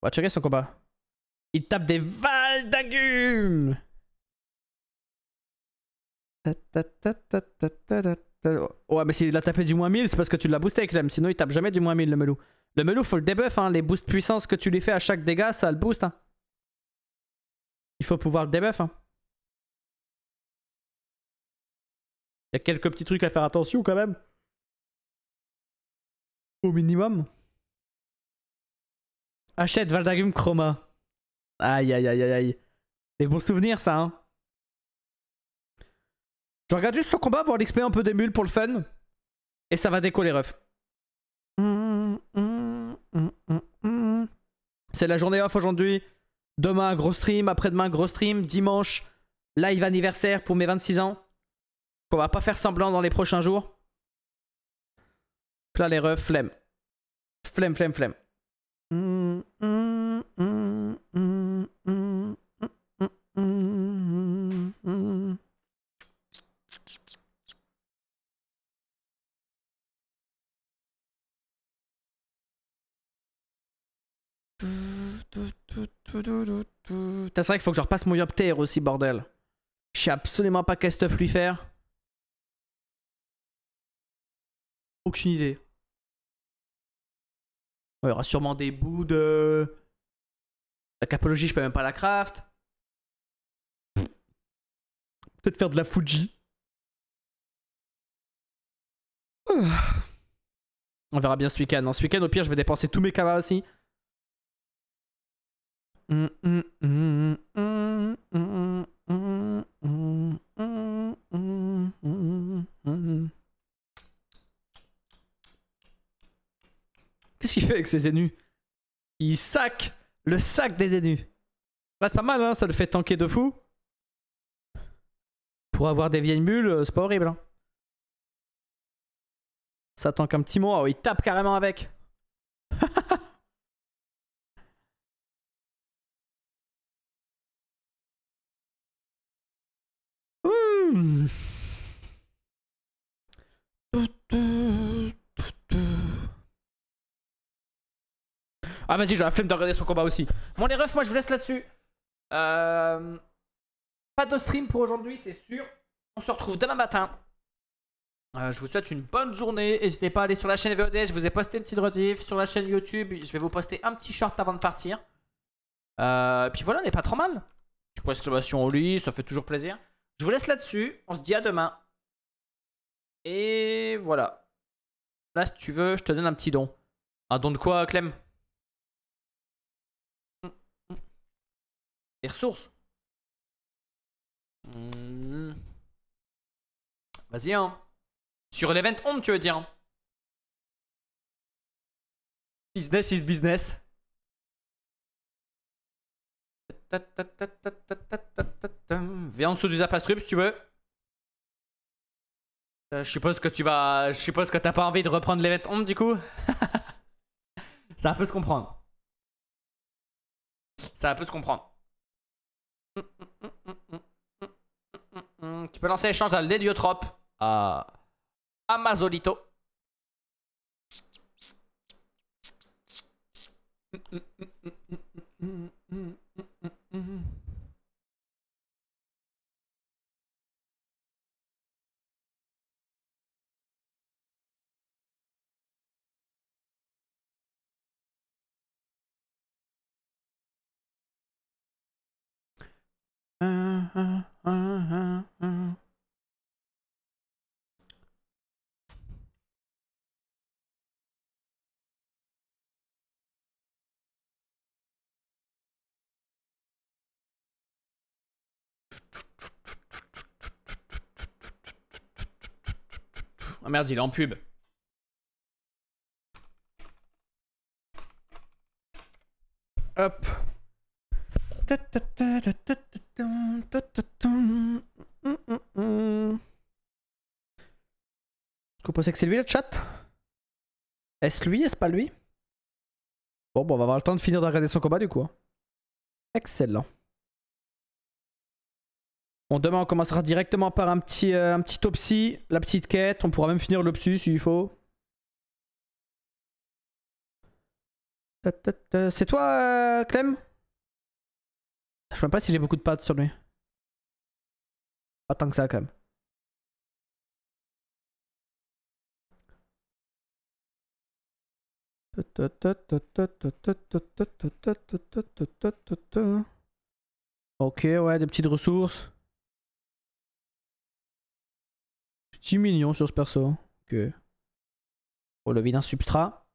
On va checker son combat. Il tape des d'agumes Ouais, mais s'il a tapé du moins 1000, c'est parce que tu l'as boosté, Clem. Sinon, il tape jamais du moins 1000, le Melou. Le Melou, faut le debuff, hein. Les boosts puissance que tu lui fais à chaque dégât, ça le booste, hein. Il faut pouvoir le debuff, hein. y a quelques petits trucs à faire attention quand même. Au minimum. Achète Valdagum Chroma. Aïe aïe aïe aïe aïe. Des bons souvenirs ça hein. Je regarde juste ce combat, voir l'XP un peu mules pour le fun. Et ça va décoller ref. C'est la journée off aujourd'hui. Demain, gros stream. Après-demain, gros stream. Dimanche, live anniversaire pour mes 26 ans. Qu'on va pas faire semblant dans les prochains jours. Là, les refs, flemme. Flemme, flemme, flemme. C'est vrai qu'il faut que je repasse mon Yopter aussi, bordel. Je sais absolument pas qu'est-ce qu'est-ce stuff lui faire. Aucune idée. Il y aura sûrement des bouts de. La capologie, je peux même pas la craft. Peut-être faire de la Fuji. On verra bien ce week-end. Hein. Ce week-end, au pire, je vais dépenser tous mes kamas aussi. Qu'est-ce qu'il fait avec ses énus Il sac le sac des énus. là c'est pas mal, hein, ça le fait tanker de fou. Pour avoir des vieilles mules, euh, c'est pas horrible. Hein. Ça tank un petit mot. il tape carrément avec. Ah vas-y, j'ai la flemme de regarder son combat aussi. Bon les refs, moi je vous laisse là-dessus. Euh, pas de stream pour aujourd'hui, c'est sûr. On se retrouve demain matin. Euh, je vous souhaite une bonne journée. N'hésitez pas à aller sur la chaîne VOD. Je vous ai posté une petite rediff sur la chaîne YouTube. Je vais vous poster un petit short avant de partir. Euh, puis voilà, on n'est pas trop mal. Tu prends exclamation au lit, ça fait toujours plaisir. Je vous laisse là-dessus. On se dit à demain. Et voilà. Là, si tu veux, je te donne un petit don. Un don de quoi, Clem ressources. Hmm. Vas-y, hein. Sur l'event onde, tu veux dire hein. Business is business. Viens en dessous du Zapastrup si tu veux. Euh, je suppose que tu vas. Je suppose que t'as pas envie de reprendre l'event onde, du coup. Ça peut se comprendre. Ça peut se comprendre. Tu peux lancer les l'échange à l'héliotrope. À Amazolito. Ah, merde, il est en pub. Hop. Est-ce que que c'est lui le chat Est-ce lui Est-ce pas lui Bon, bon, on va avoir le temps de finir de regarder son combat du coup. Hein. Excellent. Bon, demain, on commencera directement par un petit, euh, un petit topsy, la petite quête. On pourra même finir si s'il faut. C'est toi, euh, Clem je sais même pas si j'ai beaucoup de pattes sur lui. Pas tant que ça quand même. Ok, ouais, des petites ressources. Petit million sur ce perso. On le vide d'un substrat.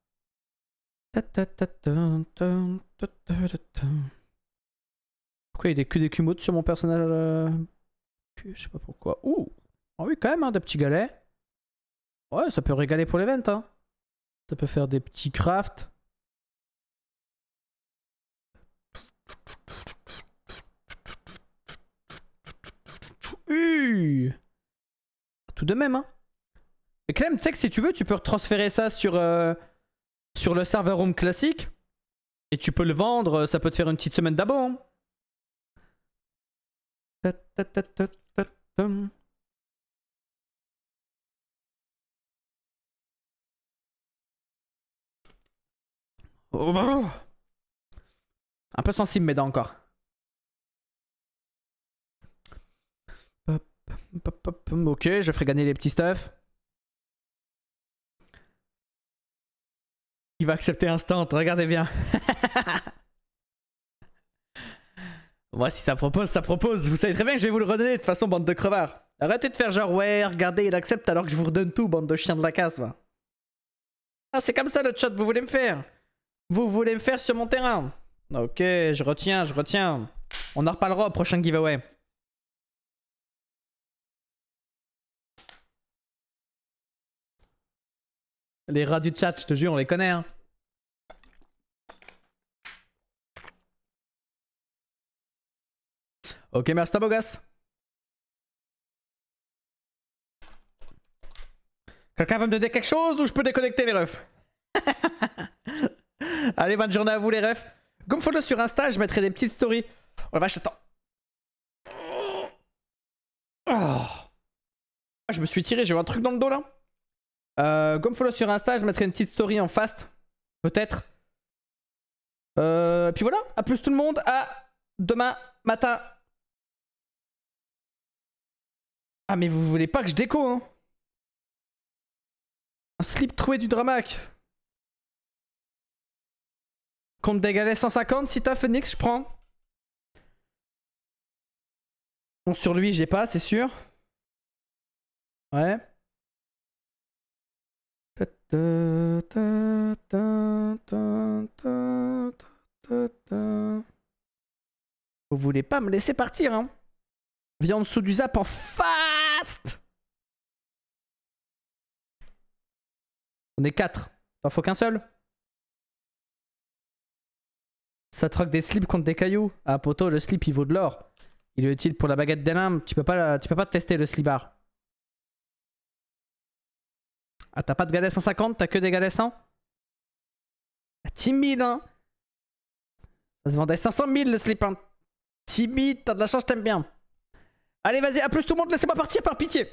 Pourquoi il y a des cumotes sur mon personnage euh, Je sais pas pourquoi. Ouh Ah oui, quand même, hein, des petits galets. Ouais, ça peut régaler pour l'event, hein. Ça peut faire des petits crafts. Tout de même, hein. Et Clem, tu sais que si tu veux, tu peux transférer ça sur, euh, sur le serveur home classique. Et tu peux le vendre, ça peut te faire une petite semaine d'abord. Hein. Oh. Un peu sensible mais d'accord. encore. Ok, je ferai gagner les petits stuff Il va accepter instant, regardez bien. Moi, si ça propose, ça propose. Vous savez très bien que je vais vous le redonner de toute façon, bande de crevards. Arrêtez de faire genre, ouais, regardez, il accepte alors que je vous redonne tout, bande de chiens de la casse, Ah, c'est comme ça le chat, vous voulez me faire Vous voulez me faire sur mon terrain Ok, je retiens, je retiens. On en reparlera au prochain giveaway. Les rats du chat, je te jure, on les connaît, hein. Ok, merci à Bogas. Quelqu'un va me donner quelque chose ou je peux déconnecter les refs Allez, bonne journée à vous les refs. Comme follow sur Insta, je mettrai des petites stories. Oh la vache, attends. Ah, je me suis tiré, j'ai eu un truc dans le dos là. Euh, follow sur Insta, je mettrai une petite story en fast. Peut-être. Euh, puis voilà, à plus tout le monde, à demain matin. Ah mais vous voulez pas que je déco hein Un slip troué du Dramac Compte dégalé, 150, si t'as Phoenix, je prends. Bon, sur lui, j'ai pas, c'est sûr. Ouais. Vous voulez pas me laisser partir, hein Viens en dessous du zap en fast On est 4. T'en faut qu'un seul Ça troque des slips contre des cailloux. Ah poteau, le slip il vaut de l'or. Il est utile pour la baguette d'élim. Tu peux pas, tu peux pas tester le slibard. Ah t'as pas de galets 150, t'as que des galets 100 ah, Timide hein Ça se vendait 500 000 le slip hein Timide, t'as de la chance, t'aimes bien Allez, vas-y, à plus tout le monde, laissez-moi partir par pitié